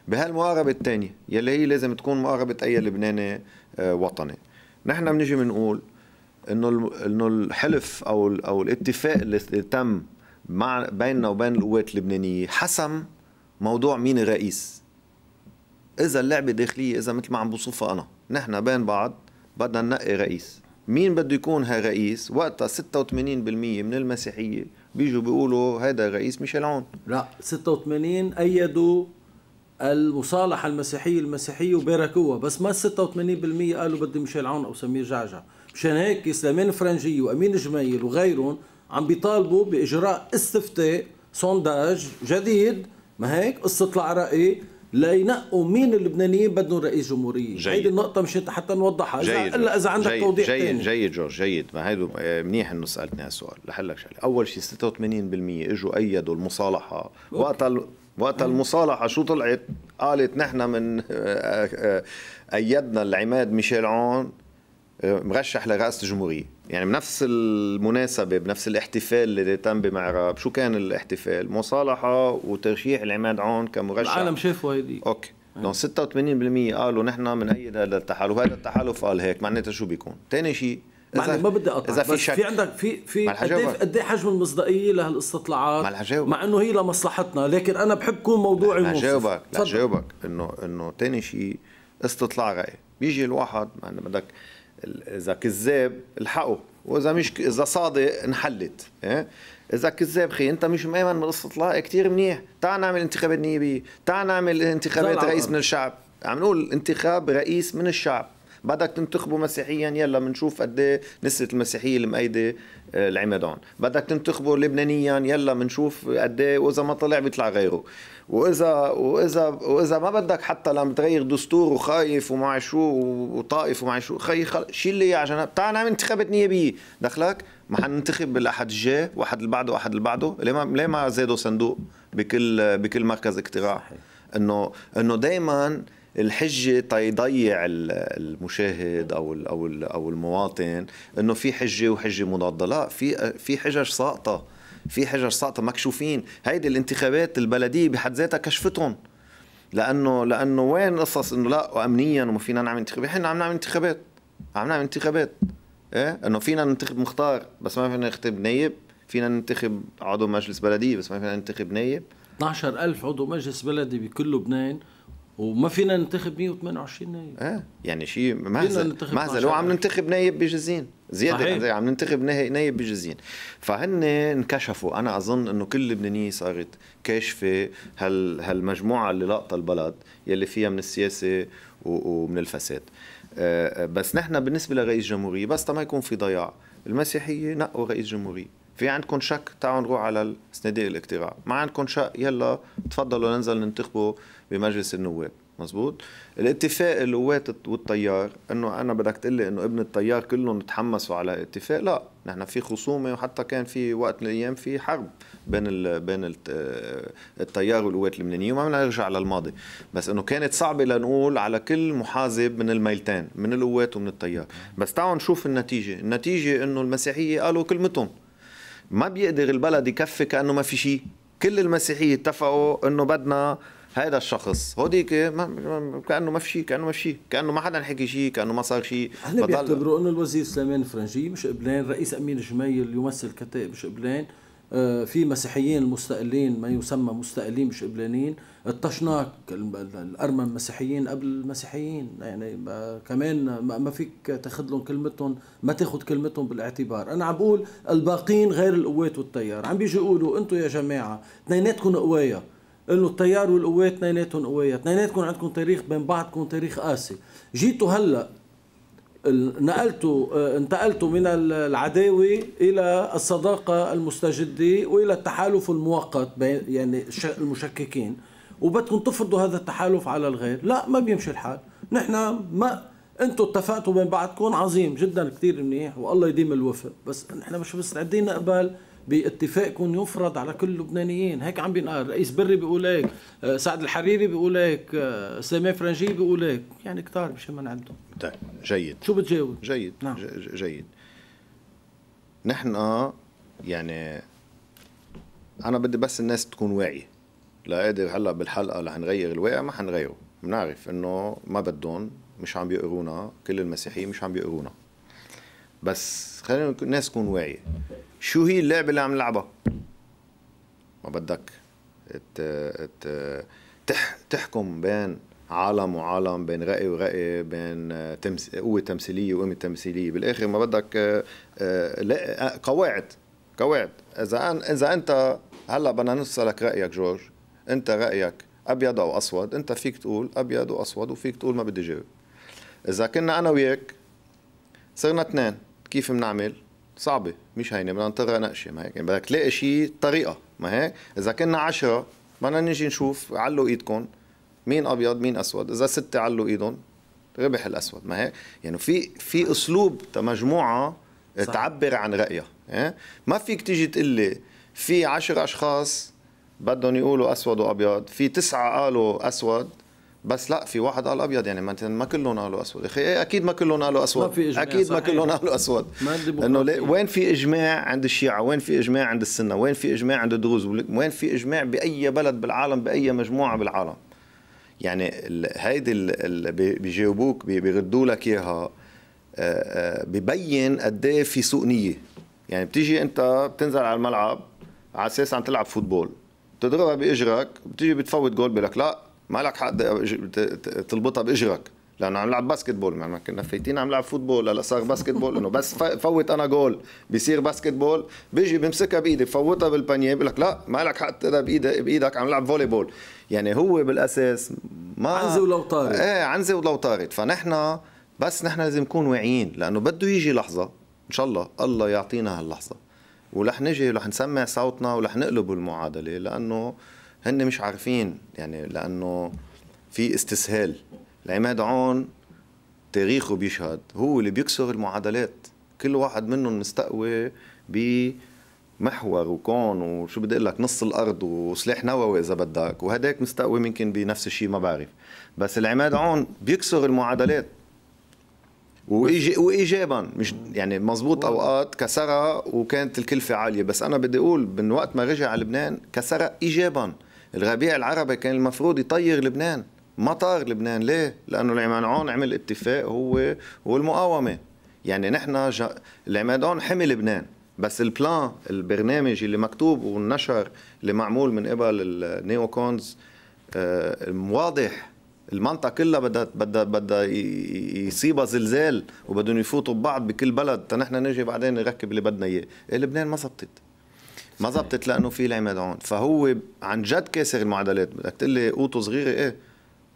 بهالمقاربه الثانيه يلي هي لازم تكون مقاربه اي لبناني آه، وطني نحن بنجي بنقول انه انه الحلف او او الاتفاق اللي تم مع بيننا وبين القوات اللبنانيه حسم موضوع مين الرئيس اذا اللعبه داخليه اذا مثل ما عم بوصفها انا نحن بين بعض بدنا ننقي رئيس مين بده يكون هالرئيس وقتها 86% من المسيحيه بيجوا بيقولوا هذا الرئيس ميشيل عون لا 86 ايدوا المصالحه المسيحيه المسيحيه وباركوها بس ما 86% قالوا بدي ميشيل عون او سمير جعجع مشان هيك سليمان فرنجي وامين جميل وغيرهم عم بيطالبوا باجراء استفتاء سونداج جديد ما هيك استطلاع راي لينقوا مين اللبنانيين بدهم رئيس جمهوريه هيدي النقطه مش حتى نوضحها جيد الا اذا عندك جيد. توضيح جيد تاني. جيد جورج جيد ما هيدو آه، منيح انه سالتني هالسؤال لحلك شغله اول شيء 86% اجوا ايدوا المصالحه وقت وقت المصالحة شو طلعت؟ قالت نحن من آه، آه، أيدنا العماد ميشيل عون مرشح لرئاسة الجمهورية يعني بنفس المناسبة بنفس الاحتفال اللي تم بمعرب شو كان الاحتفال مصالحة وترشيح العماد عون كمرشح العالم شافوا هيدي اوكي دونك إيه. 86% قالوا نحن بنأيد هذا التحالف هذا التحالف قال هيك معناتها شو بيكون ثاني شيء إذا ما بدي اقطع اذا في شك في عندك في في قد ايه حجم المصداقيه لهالاستطلاعات مع انه هي لمصلحتنا لكن انا بحب كون موضوعي مو جاوبك جاوبك انه انه ثاني شيء استطلاع رأي بيجي الواحد ما بدك اذا كذاب الحقه واذا مش اذا صادق انحلت إيه؟ اذا كذاب خي انت مش مؤمن بالاستطلاع كثير منيح تعال نعمل انتخابات نيابيه تعال نعمل انتخابات رئيس من الشعب عم نقول انتخاب رئيس من الشعب بدك تنتخبه مسيحيا يلا بنشوف قد ايه نسبه المسيحيه المأيده العمدان آه، بدك تنتخبه لبنانيا يلا بنشوف قد ايه واذا ما طلع بيطلع غيره واذا واذا واذا ما بدك حتى لما تغير دستور وخايف وما شو وطائف وما شو خي شيل لي على عشان تعال نعمل انتخابات نيابيه دخلك ما حننتخب بالاحد الجاي واحد اللي بعده واحد اللي بعده ليه ما ليه ما زادوا صندوق بكل بكل مركز اقتراع انه انه دائما الحجه تيضيع المشاهد او او او المواطن انه في حجه وحجه مضاده لا في في حجج ساقطه في حجج ساقطه مكشوفين هيدي الانتخابات البلديه بحد ذاتها كشفتهم لانه لانه وين قصص انه لا امنيا وما فينا نعمل انتخابات احنا عم نعمل انتخابات عم نعمل انتخابات ايه انه فينا ننتخب مختار بس ما فينا ننتخب نايب فينا ننتخب عضو مجلس بلديه بس ما فينا ننتخب نايب 12000 عضو مجلس بلدي بكل لبنان وما فينا ننتخب 128 نايب اه يعني شيء مهزل مهزل وعم ننتخب نايب بجزين زياده صحيح. عم ننتخب نايب بجزين فهن انكشفوا انا اظن انه كل اللبنانيه صارت كاشفه هال هالمجموعه اللي لقطه البلد يلي فيها من السياسه ومن الفساد آه، آه، بس نحن بالنسبه لرئيس جمهوريه بس ما يكون في ضياع المسيحيه نقوا رئيس جمهوريه في عندكم شك تعالوا نروح على صناديق الاقتراع ما عندكم شك يلا تفضلوا ننزل ننتخبوا بمجلس النواب مزبوط الاتفاق القوات والتيار انه انا بدك تقول لي انه ابن التيار كلهم تحمسوا على اتفاق لا نحن في خصومه وحتى كان في وقت من الايام في حرب بين الـ بين الـ آه، التيار والقوات اللبنانيه وما بدنا نرجع للماضي بس انه كانت صعبه لنقول على كل محاذب من الميلتين من القوات ومن التيار بس تعالوا نشوف النتيجه النتيجه انه المسيحيه قالوا كلمتهم ما بيقدر البلد يكفي كانه ما في شيء كل المسيحيه اتفقوا انه بدنا هذا الشخص هوديك ما كانه ما في شيء كانه ما في شيء كانه ما حدا حكي شيء كانه ما صار شيء هلا بيعتبروا انه الوزير سليمان الفرنجي مش قبلان رئيس امين جميل يمثل كتائب مش قبلان آه، في مسيحيين المستقلين ما يسمى مستقلين مش قبلانين الطشناك الارمن مسيحيين قبل المسيحيين يعني كمان ما فيك تاخذ لهم كلمتهم ما تاخذ كلمتهم بالاعتبار انا عم بقول الباقين غير القوات والتيار عم بيجوا يقولوا انتم يا جماعه اثنيناتكم قوايه انه التيار والقوات اثنيناتهم قوية اثنيناتكم عندكم تاريخ بين بعضكم تاريخ قاسي جيتوا هلا نقلتوا آه، انتقلتوا من العداوة إلى الصداقة المستجدة وإلى التحالف المؤقت بين يعني المشككين وبدكم تفرضوا هذا التحالف على الغير لا ما بيمشي الحال نحن ما انتم اتفقتوا بين بعضكم عظيم جدا كثير منيح والله يديم الوفق بس نحن مش مستعدين نقبل باتفاقكم يفرض على كل اللبنانيين هيك عم بينقال رئيس بري بيقول هيك آه، سعد الحريري بيقول هيك آه، سامي فرنجي بيقول هيك يعني كتار مش من عندهم طيب جيد شو بتجاوب جيد نعم. جيد نحن يعني انا بدي بس الناس تكون واعيه لا قادر هلا بالحلقه رح نغير الواقع ما حنغيره بنعرف انه ما بدهم مش عم بيقرونا كل المسيحيين مش عم بيقرونا بس خلينا الناس تكون واعيه شو هي اللعبه اللي عم نلعبها ما بدك تح تحكم بين عالم وعالم بين رأي ورأي بين تمس... قوة تمثيلية وقيمة تمثيلية بالآخر ما بدك آه، آه، آه، قواعد قواعد إذا أن... إذا أنت هلا بدنا نسألك رأيك جورج أنت رأيك أبيض أو أسود أنت فيك تقول أبيض وأسود وفيك تقول ما بدي جاوب إذا كنا أنا وياك صرنا اثنين كيف بنعمل صعبه مش هينه بدنا نطرق نقشه ما هيك يعني بدك تلاقي شيء طريقه ما هيك اذا كنا عشرة بدنا نجي نشوف علوا ايدكم مين ابيض مين اسود اذا ستة علوا ايدهم ربح الاسود ما هيك يعني في في اسلوب مجموعه تعبر عن رايها إيه؟ ما فيك تيجي تقول لي في عشر اشخاص بدهم يقولوا اسود وابيض في تسعه قالوا اسود بس لا في واحد قال ابيض يعني ما ما كلهم قالوا اسود اخي إيه، اكيد ما كلهم قالوا اسود ما في إجماع اكيد صحيح. ما كلهم قالوا اسود انه وين في اجماع عند الشيعه وين في اجماع عند السنه وين في اجماع عند الدروز وين في اجماع باي بلد بالعالم باي مجموعه بالعالم يعني هيدي اللي بيجاوبوك بيردوا لك اياها آه، آه، ببين قد ايه في سوء نيه يعني بتيجي انت بتنزل على الملعب على اساس عم تلعب فوتبول بتضربها باجرك بتيجي بتفوت جول بيقول لك لا ما لك حق تلبطها باجرك لانه عم نلعب باسكت بول ما كنا فايتين عم نلعب فوتبول هلا صار باسكت بول انه بس فوت انا جول بيصير باسكت بول بيجي بمسكها بايدي بفوتها بالبانيه بقول لك لا ما لك حق تقدر بايدك بايدك عم نلعب فولي بول يعني هو بالاساس ما عنزه ولو طارد ايه عنزه ولو طارد فنحن بس نحن لازم نكون واعيين لانه بده يجي لحظه ان شاء الله الله يعطينا هاللحظه ورح نجي ورح نسمع صوتنا ورح نقلب المعادله لانه هن مش عارفين يعني لانه في استسهال العماد عون تاريخه بيشهد هو اللي بيكسر المعادلات كل واحد منهم مستقوي بمحور وكون وشو بدي اقول لك نص الارض وسلاح نووي اذا بدك وهداك مستقوي يمكن بنفس الشيء ما بعرف بس العماد عون بيكسر المعادلات وإيجي وايجابا مش يعني مزبوط اوقات كسرها وكانت الكلفه عاليه بس انا بدي اقول من وقت ما رجع على لبنان كسرها ايجابا الربيع العربي كان المفروض يطير لبنان ما طار لبنان ليه؟ لأنه عون عمل اتفاق هو والمقاومة يعني نحن جا... العمادون حمي لبنان بس البلان البرنامج اللي مكتوب والنشر اللي معمول من قبل النيو كونز آه واضح المنطقه كلها بدها بدها بدها يصيبها زلزال وبدهم يفوتوا ببعض بكل بلد تنحنا نجي بعدين نركب اللي بدنا اياه إيه، لبنان ما زبطت ما زبطت لانه في العماد هون فهو عن جد كاسر المعادلات بدك تقول لي قوته صغيره ايه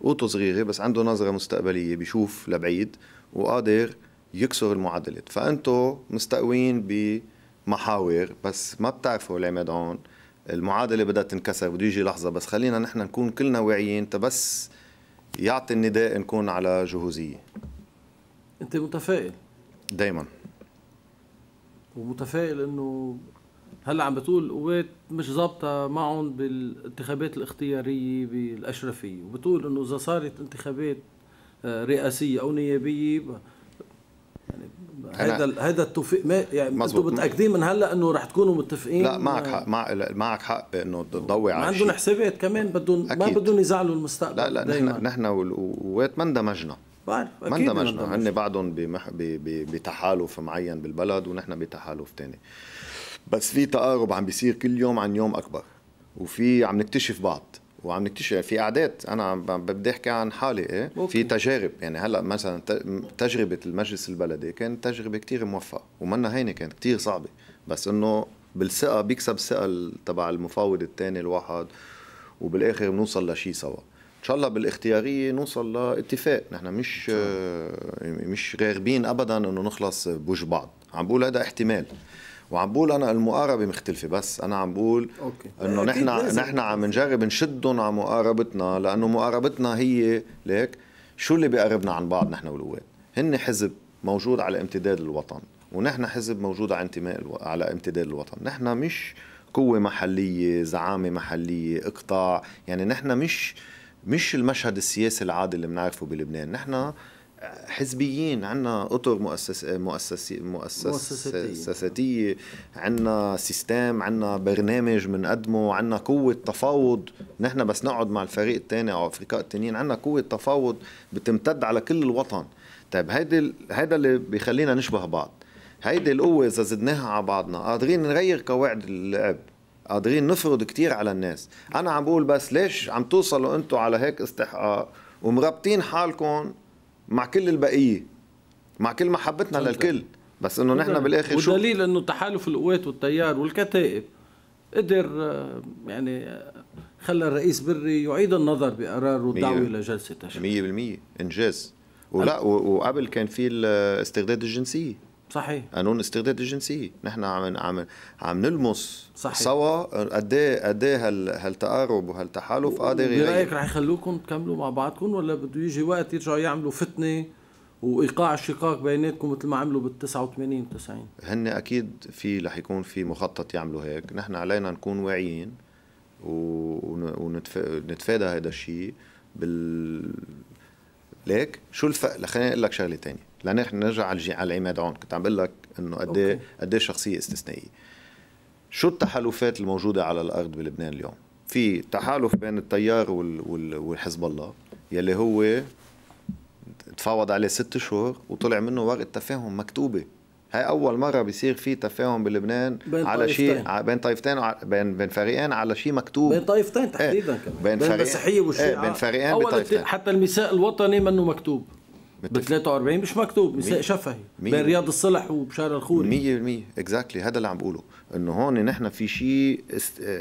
قوته صغيره بس عنده نظره مستقبليه بيشوف لبعيد وقادر يكسر المعادلات فانتو مستقوين بمحاور بس ما بتعرفوا العماد هون المعادله بدها تنكسر بده يجي لحظه بس خلينا نحن نكون كلنا واعيين تبس يعطي النداء نكون على جهوزيه انت متفائل دائما ومتفائل انه هلا عم بتقول القوات مش ظابطه معهم بالانتخابات الاختياريه بالاشرفيه وبتقول انه اذا صارت انتخابات آه، رئاسيه او نيابيه يعني هذا هذا التوفيق ما يعني انتم متاكدين من هلا انه رح تكونوا متفقين لا معك حق معك حق انه تضوي على عندهم حسابات كمان بدهم ما بدهم يزعلوا المستقبل لا لا نحن نحن والقوات ما اندمجنا بعرف ما اندمجنا هن بعدهم بتحالف معين بالبلد ونحن بتحالف ثاني بس في تقارب عم بيصير كل يوم عن يوم اكبر وفي عم نكتشف بعض وعم نكتشف في اعداد انا بدي احكي عن حالي ايه أوكي. في تجارب يعني هلا مثلا تجربه المجلس البلدي كانت تجربه كثير موفقه ومنا هينه كانت كثير صعبه بس انه بالثقه بيكسب الثقه تبع المفاوض الثاني الواحد وبالاخر بنوصل لشيء سوا ان شاء الله بالاختياريه نوصل لاتفاق نحن مش آه، يعني مش راغبين ابدا انه نخلص بوج بعض عم بقول هذا احتمال وعم بقول انا المقاربه مختلفه بس انا عم بقول انه نحن نحن عم نجرب نشدهم على مقاربتنا لانه مقاربتنا هي ليك شو اللي بيقربنا عن بعض نحن والقوات هن حزب موجود على امتداد الوطن ونحن حزب موجود على انتماء الو... على امتداد الوطن نحن مش قوة محلية زعامة محلية إقطاع يعني نحن مش مش المشهد السياسي العادي اللي بنعرفه بلبنان نحن حزبيين عندنا اطر مؤسس مؤسس مؤسساتيه عندنا سيستم عندنا برنامج بنقدمه عندنا قوه تفاوض نحن بس نقعد مع الفريق الثاني او افريقاء التانيين عندنا قوه تفاوض بتمتد على كل الوطن طيب هيدي هيدا اللي بيخلينا نشبه بعض هيدي القوه اذا زدناها على بعضنا قادرين نغير قواعد اللعب قادرين نفرض كتير على الناس انا عم بقول بس ليش عم توصلوا أنتوا على هيك استحقاق ومربطين حالكم مع كل البقيه مع كل محبتنا للكل بس انه نحن بالاخر شو ودليل انه تحالف القوات والتيار والكتائب قدر آه، يعني آه، خلى الرئيس بري يعيد النظر بقرار الدعوه لجلسه تشريع 100% انجاز ولا وقبل كان في استرداد الجنسيه صحيح قانون استرداد الجنسيه نحن عم عم عم نلمس صحيح سوا قد ايه قد ايه هالتقارب وهالتحالف قادر آه، يغير برايك رح يخلوكم تكملوا مع بعضكم ولا بده يجي وقت يرجعوا يعملوا فتنه وايقاع الشقاق بيناتكم مثل ما عملوا بال 89 90 هن اكيد في رح يكون في مخطط يعملوا هيك نحن علينا نكون واعيين ونتفادى هذا الشيء بال ليك شو الفرق خليني اقول لك شغله ثانيه لنحن نرجع على العماد عون كنت عم بقول لك انه قد ايه قد ايه شخصيه استثنائيه شو التحالفات الموجوده على الارض بلبنان اليوم في تحالف بين التيار والحزب الله يلي هو تفاوض عليه ست شهور وطلع منه ورقه تفاهم مكتوبه هاي اول مره بيصير في تفاهم بلبنان على شيء بين طائفتين بين بين فريقين على شيء مكتوب بين طائفتين إيه. تحديدا ايه. كمان بين, بين فريقين المسيحيه والشيعه ايه. بين فريقين بطائفتين حتى المساء الوطني منه مكتوب ب 43 مش مكتوب مساء شفهي بين رياض الصلح وبشار الخوري 100% اكزاكتلي هذا اللي عم بقوله انه هون نحن في شيء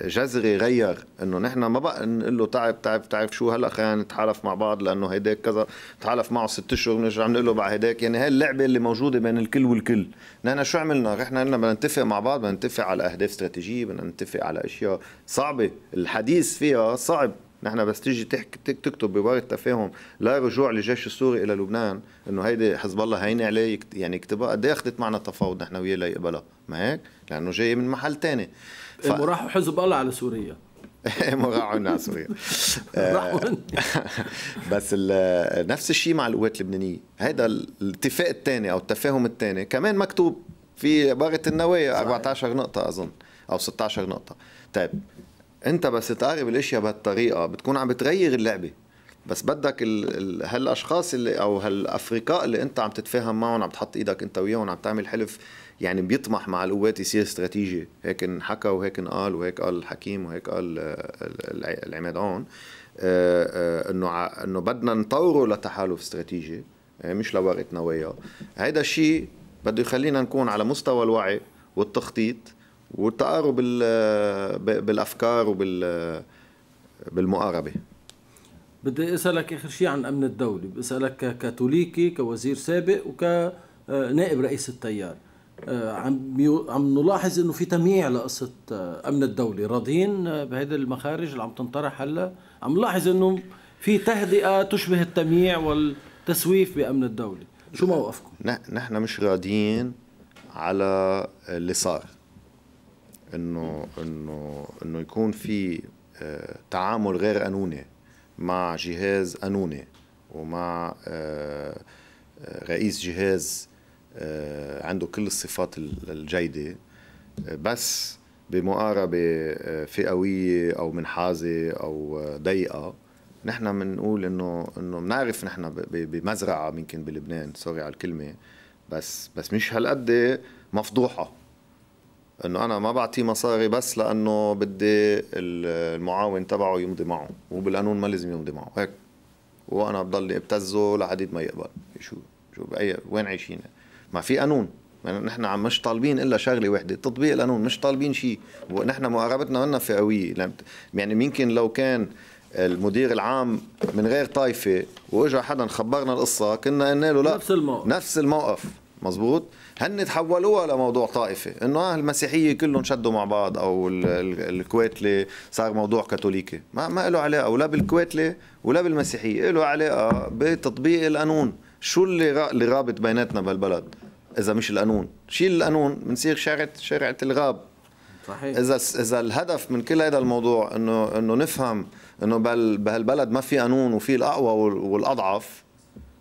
جذري غير انه نحن ما بقى نقول له تعب تعب تعب شو هلا خلينا نتحالف مع بعض لانه هيداك كذا نتحالف معه ست اشهر بنرجع نقول له بعد هيداك يعني هاي اللعبه اللي موجوده بين الكل والكل نحن شو عملنا نحن قلنا بدنا نتفق مع بعض بدنا نتفق على اهداف استراتيجيه بدنا نتفق على اشياء صعبه الحديث فيها صعب نحن بس تيجي تحكي تكتب بورقه تفاهم لا رجوع للجيش السوري الى لبنان انه هيدي حزب الله هين عليه يعني اكتبها قد إيه اخذت معنا تفاوض نحن وياه ليقبلها ما هيك؟ لانه جاي من محل ثاني إيه، ف... راحوا حزب الله على سوريا مغعون على سوريا آه، بس نفس الشيء مع القوات اللبنانيه هذا الاتفاق الثاني او التفاهم الثاني كمان مكتوب في عبارة النوايا 14 نقطة أظن أو 16 نقطة طيب انت بس تقارب الاشياء بهالطريقه بتكون عم بتغير اللعبه بس بدك ال... ال... هالاشخاص اللي او هالافرقاء اللي انت عم تتفاهم معهم عم تحط ايدك انت وياهم عم تعمل حلف يعني بيطمح مع القوات يصير استراتيجي هيك انحكى وهيك انقال وهيك قال الحكيم وهيك قال العماد عون آه، آه، انه انه بدنا نطوره لتحالف استراتيجي آه، مش لورقه نوايا هيدا الشيء بده يخلينا نكون على مستوى الوعي والتخطيط والتقارب بالافكار وبال بالمقاربه بدي اسالك اخر شيء عن امن الدولي بسالك كاثوليكي كوزير سابق وكنائب آه، رئيس التيار آه، عم عم نلاحظ انه في تمييع لقصه آه، امن الدولي راضيين بهيدي المخارج اللي عم تنطرح هلا عم نلاحظ انه في تهدئه تشبه التمييع والتسويف بامن الدولي شو موقفكم نحن مش راضيين على اللي صار انه انه انه يكون في آه، تعامل غير قانوني مع جهاز قانوني ومع آه، آه، رئيس جهاز عنده كل الصفات الجيده بس بمقاربه فئويه او منحازه او ضيقه نحن بنقول انه انه بنعرف نحن بمزرعه يمكن بلبنان سوري على الكلمه بس بس مش هالقد مفضوحه انه انا ما بعطيه مصاري بس لانه بدي المعاون تبعه يمضي معه وبالقانون ما لازم يمضي معه هيك وانا بضل ابتزه لحديد ما يقبل شو شو باي وين عايشين ما في قانون يعني نحن عم مش طالبين الا شغله وحده تطبيق القانون مش طالبين شيء ونحن مقاربتنا منا فئويه يعني يمكن لو كان المدير العام من غير طائفه واجا حدا خبرنا القصه كنا قلنا له لا نفس الموقف نفس الموقف مزبوط هن تحولوها لموضوع طائفي انه اه المسيحيه كلهم شدوا مع بعض او الكويتلي صار موضوع كاثوليكي ما ما له علاقه ولا بالكويتلي ولا بالمسيحيه له علاقه بتطبيق القانون شو اللي اللي رابط بيناتنا بهالبلد اذا مش القانون شيل القانون بنصير شارع شارع الغاب صحيح اذا اذا الهدف من كل هذا الموضوع انه انه نفهم انه بهالبلد ما في قانون وفي الاقوى والاضعف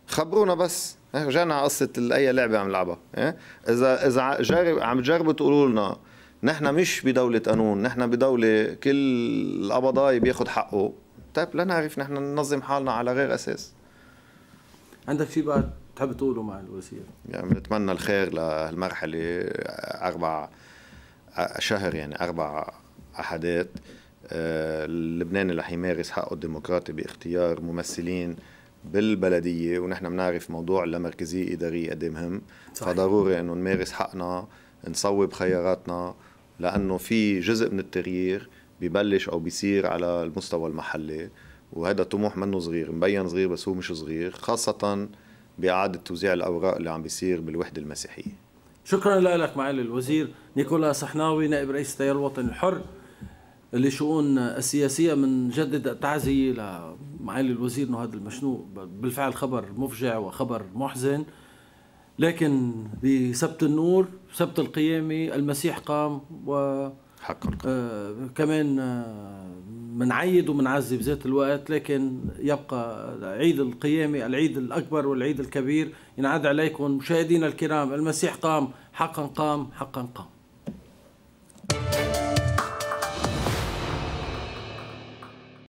خبرونا بس إيه، رجعنا على قصه اي لعبه عم نلعبها إيه؟ اذا اذا جارب عم تجربوا تقولوا لنا نحن مش بدوله قانون نحن بدوله كل القبضاي بياخذ حقه طيب لا نعرف نحن ننظم حالنا على غير اساس عندك شيء بقى تحب تقوله مع الوزير يعني بنتمنى الخير لهالمرحله اربع شهر يعني اربع احداث اللبناني آه، رح يمارس حقه الديمقراطي باختيار ممثلين بالبلديه ونحن بنعرف موضوع اللامركزيه الاداريه قد مهم فضروري انه نمارس حقنا نصوب خياراتنا لانه في جزء من التغيير ببلش او بيصير على المستوى المحلي وهذا طموح منه صغير مبين صغير بس هو مش صغير خاصه باعاده توزيع الاوراق اللي عم بيصير بالوحده المسيحيه شكرا لك معالي الوزير نيكولا صحناوي نائب رئيس التيار الوطني الحر لشؤون السياسيه من جدد التعزيه لمعالي الوزير انه هذا المشنوع بالفعل خبر مفجع وخبر محزن لكن بسبت النور سبت القيامه المسيح قام و حقا آه كمان آه، منعيد ومنعزي بذات الوقت لكن يبقى عيد القيامة العيد الأكبر والعيد الكبير ينعاد عليكم مشاهدينا الكرام المسيح قام حقا قام حقا قام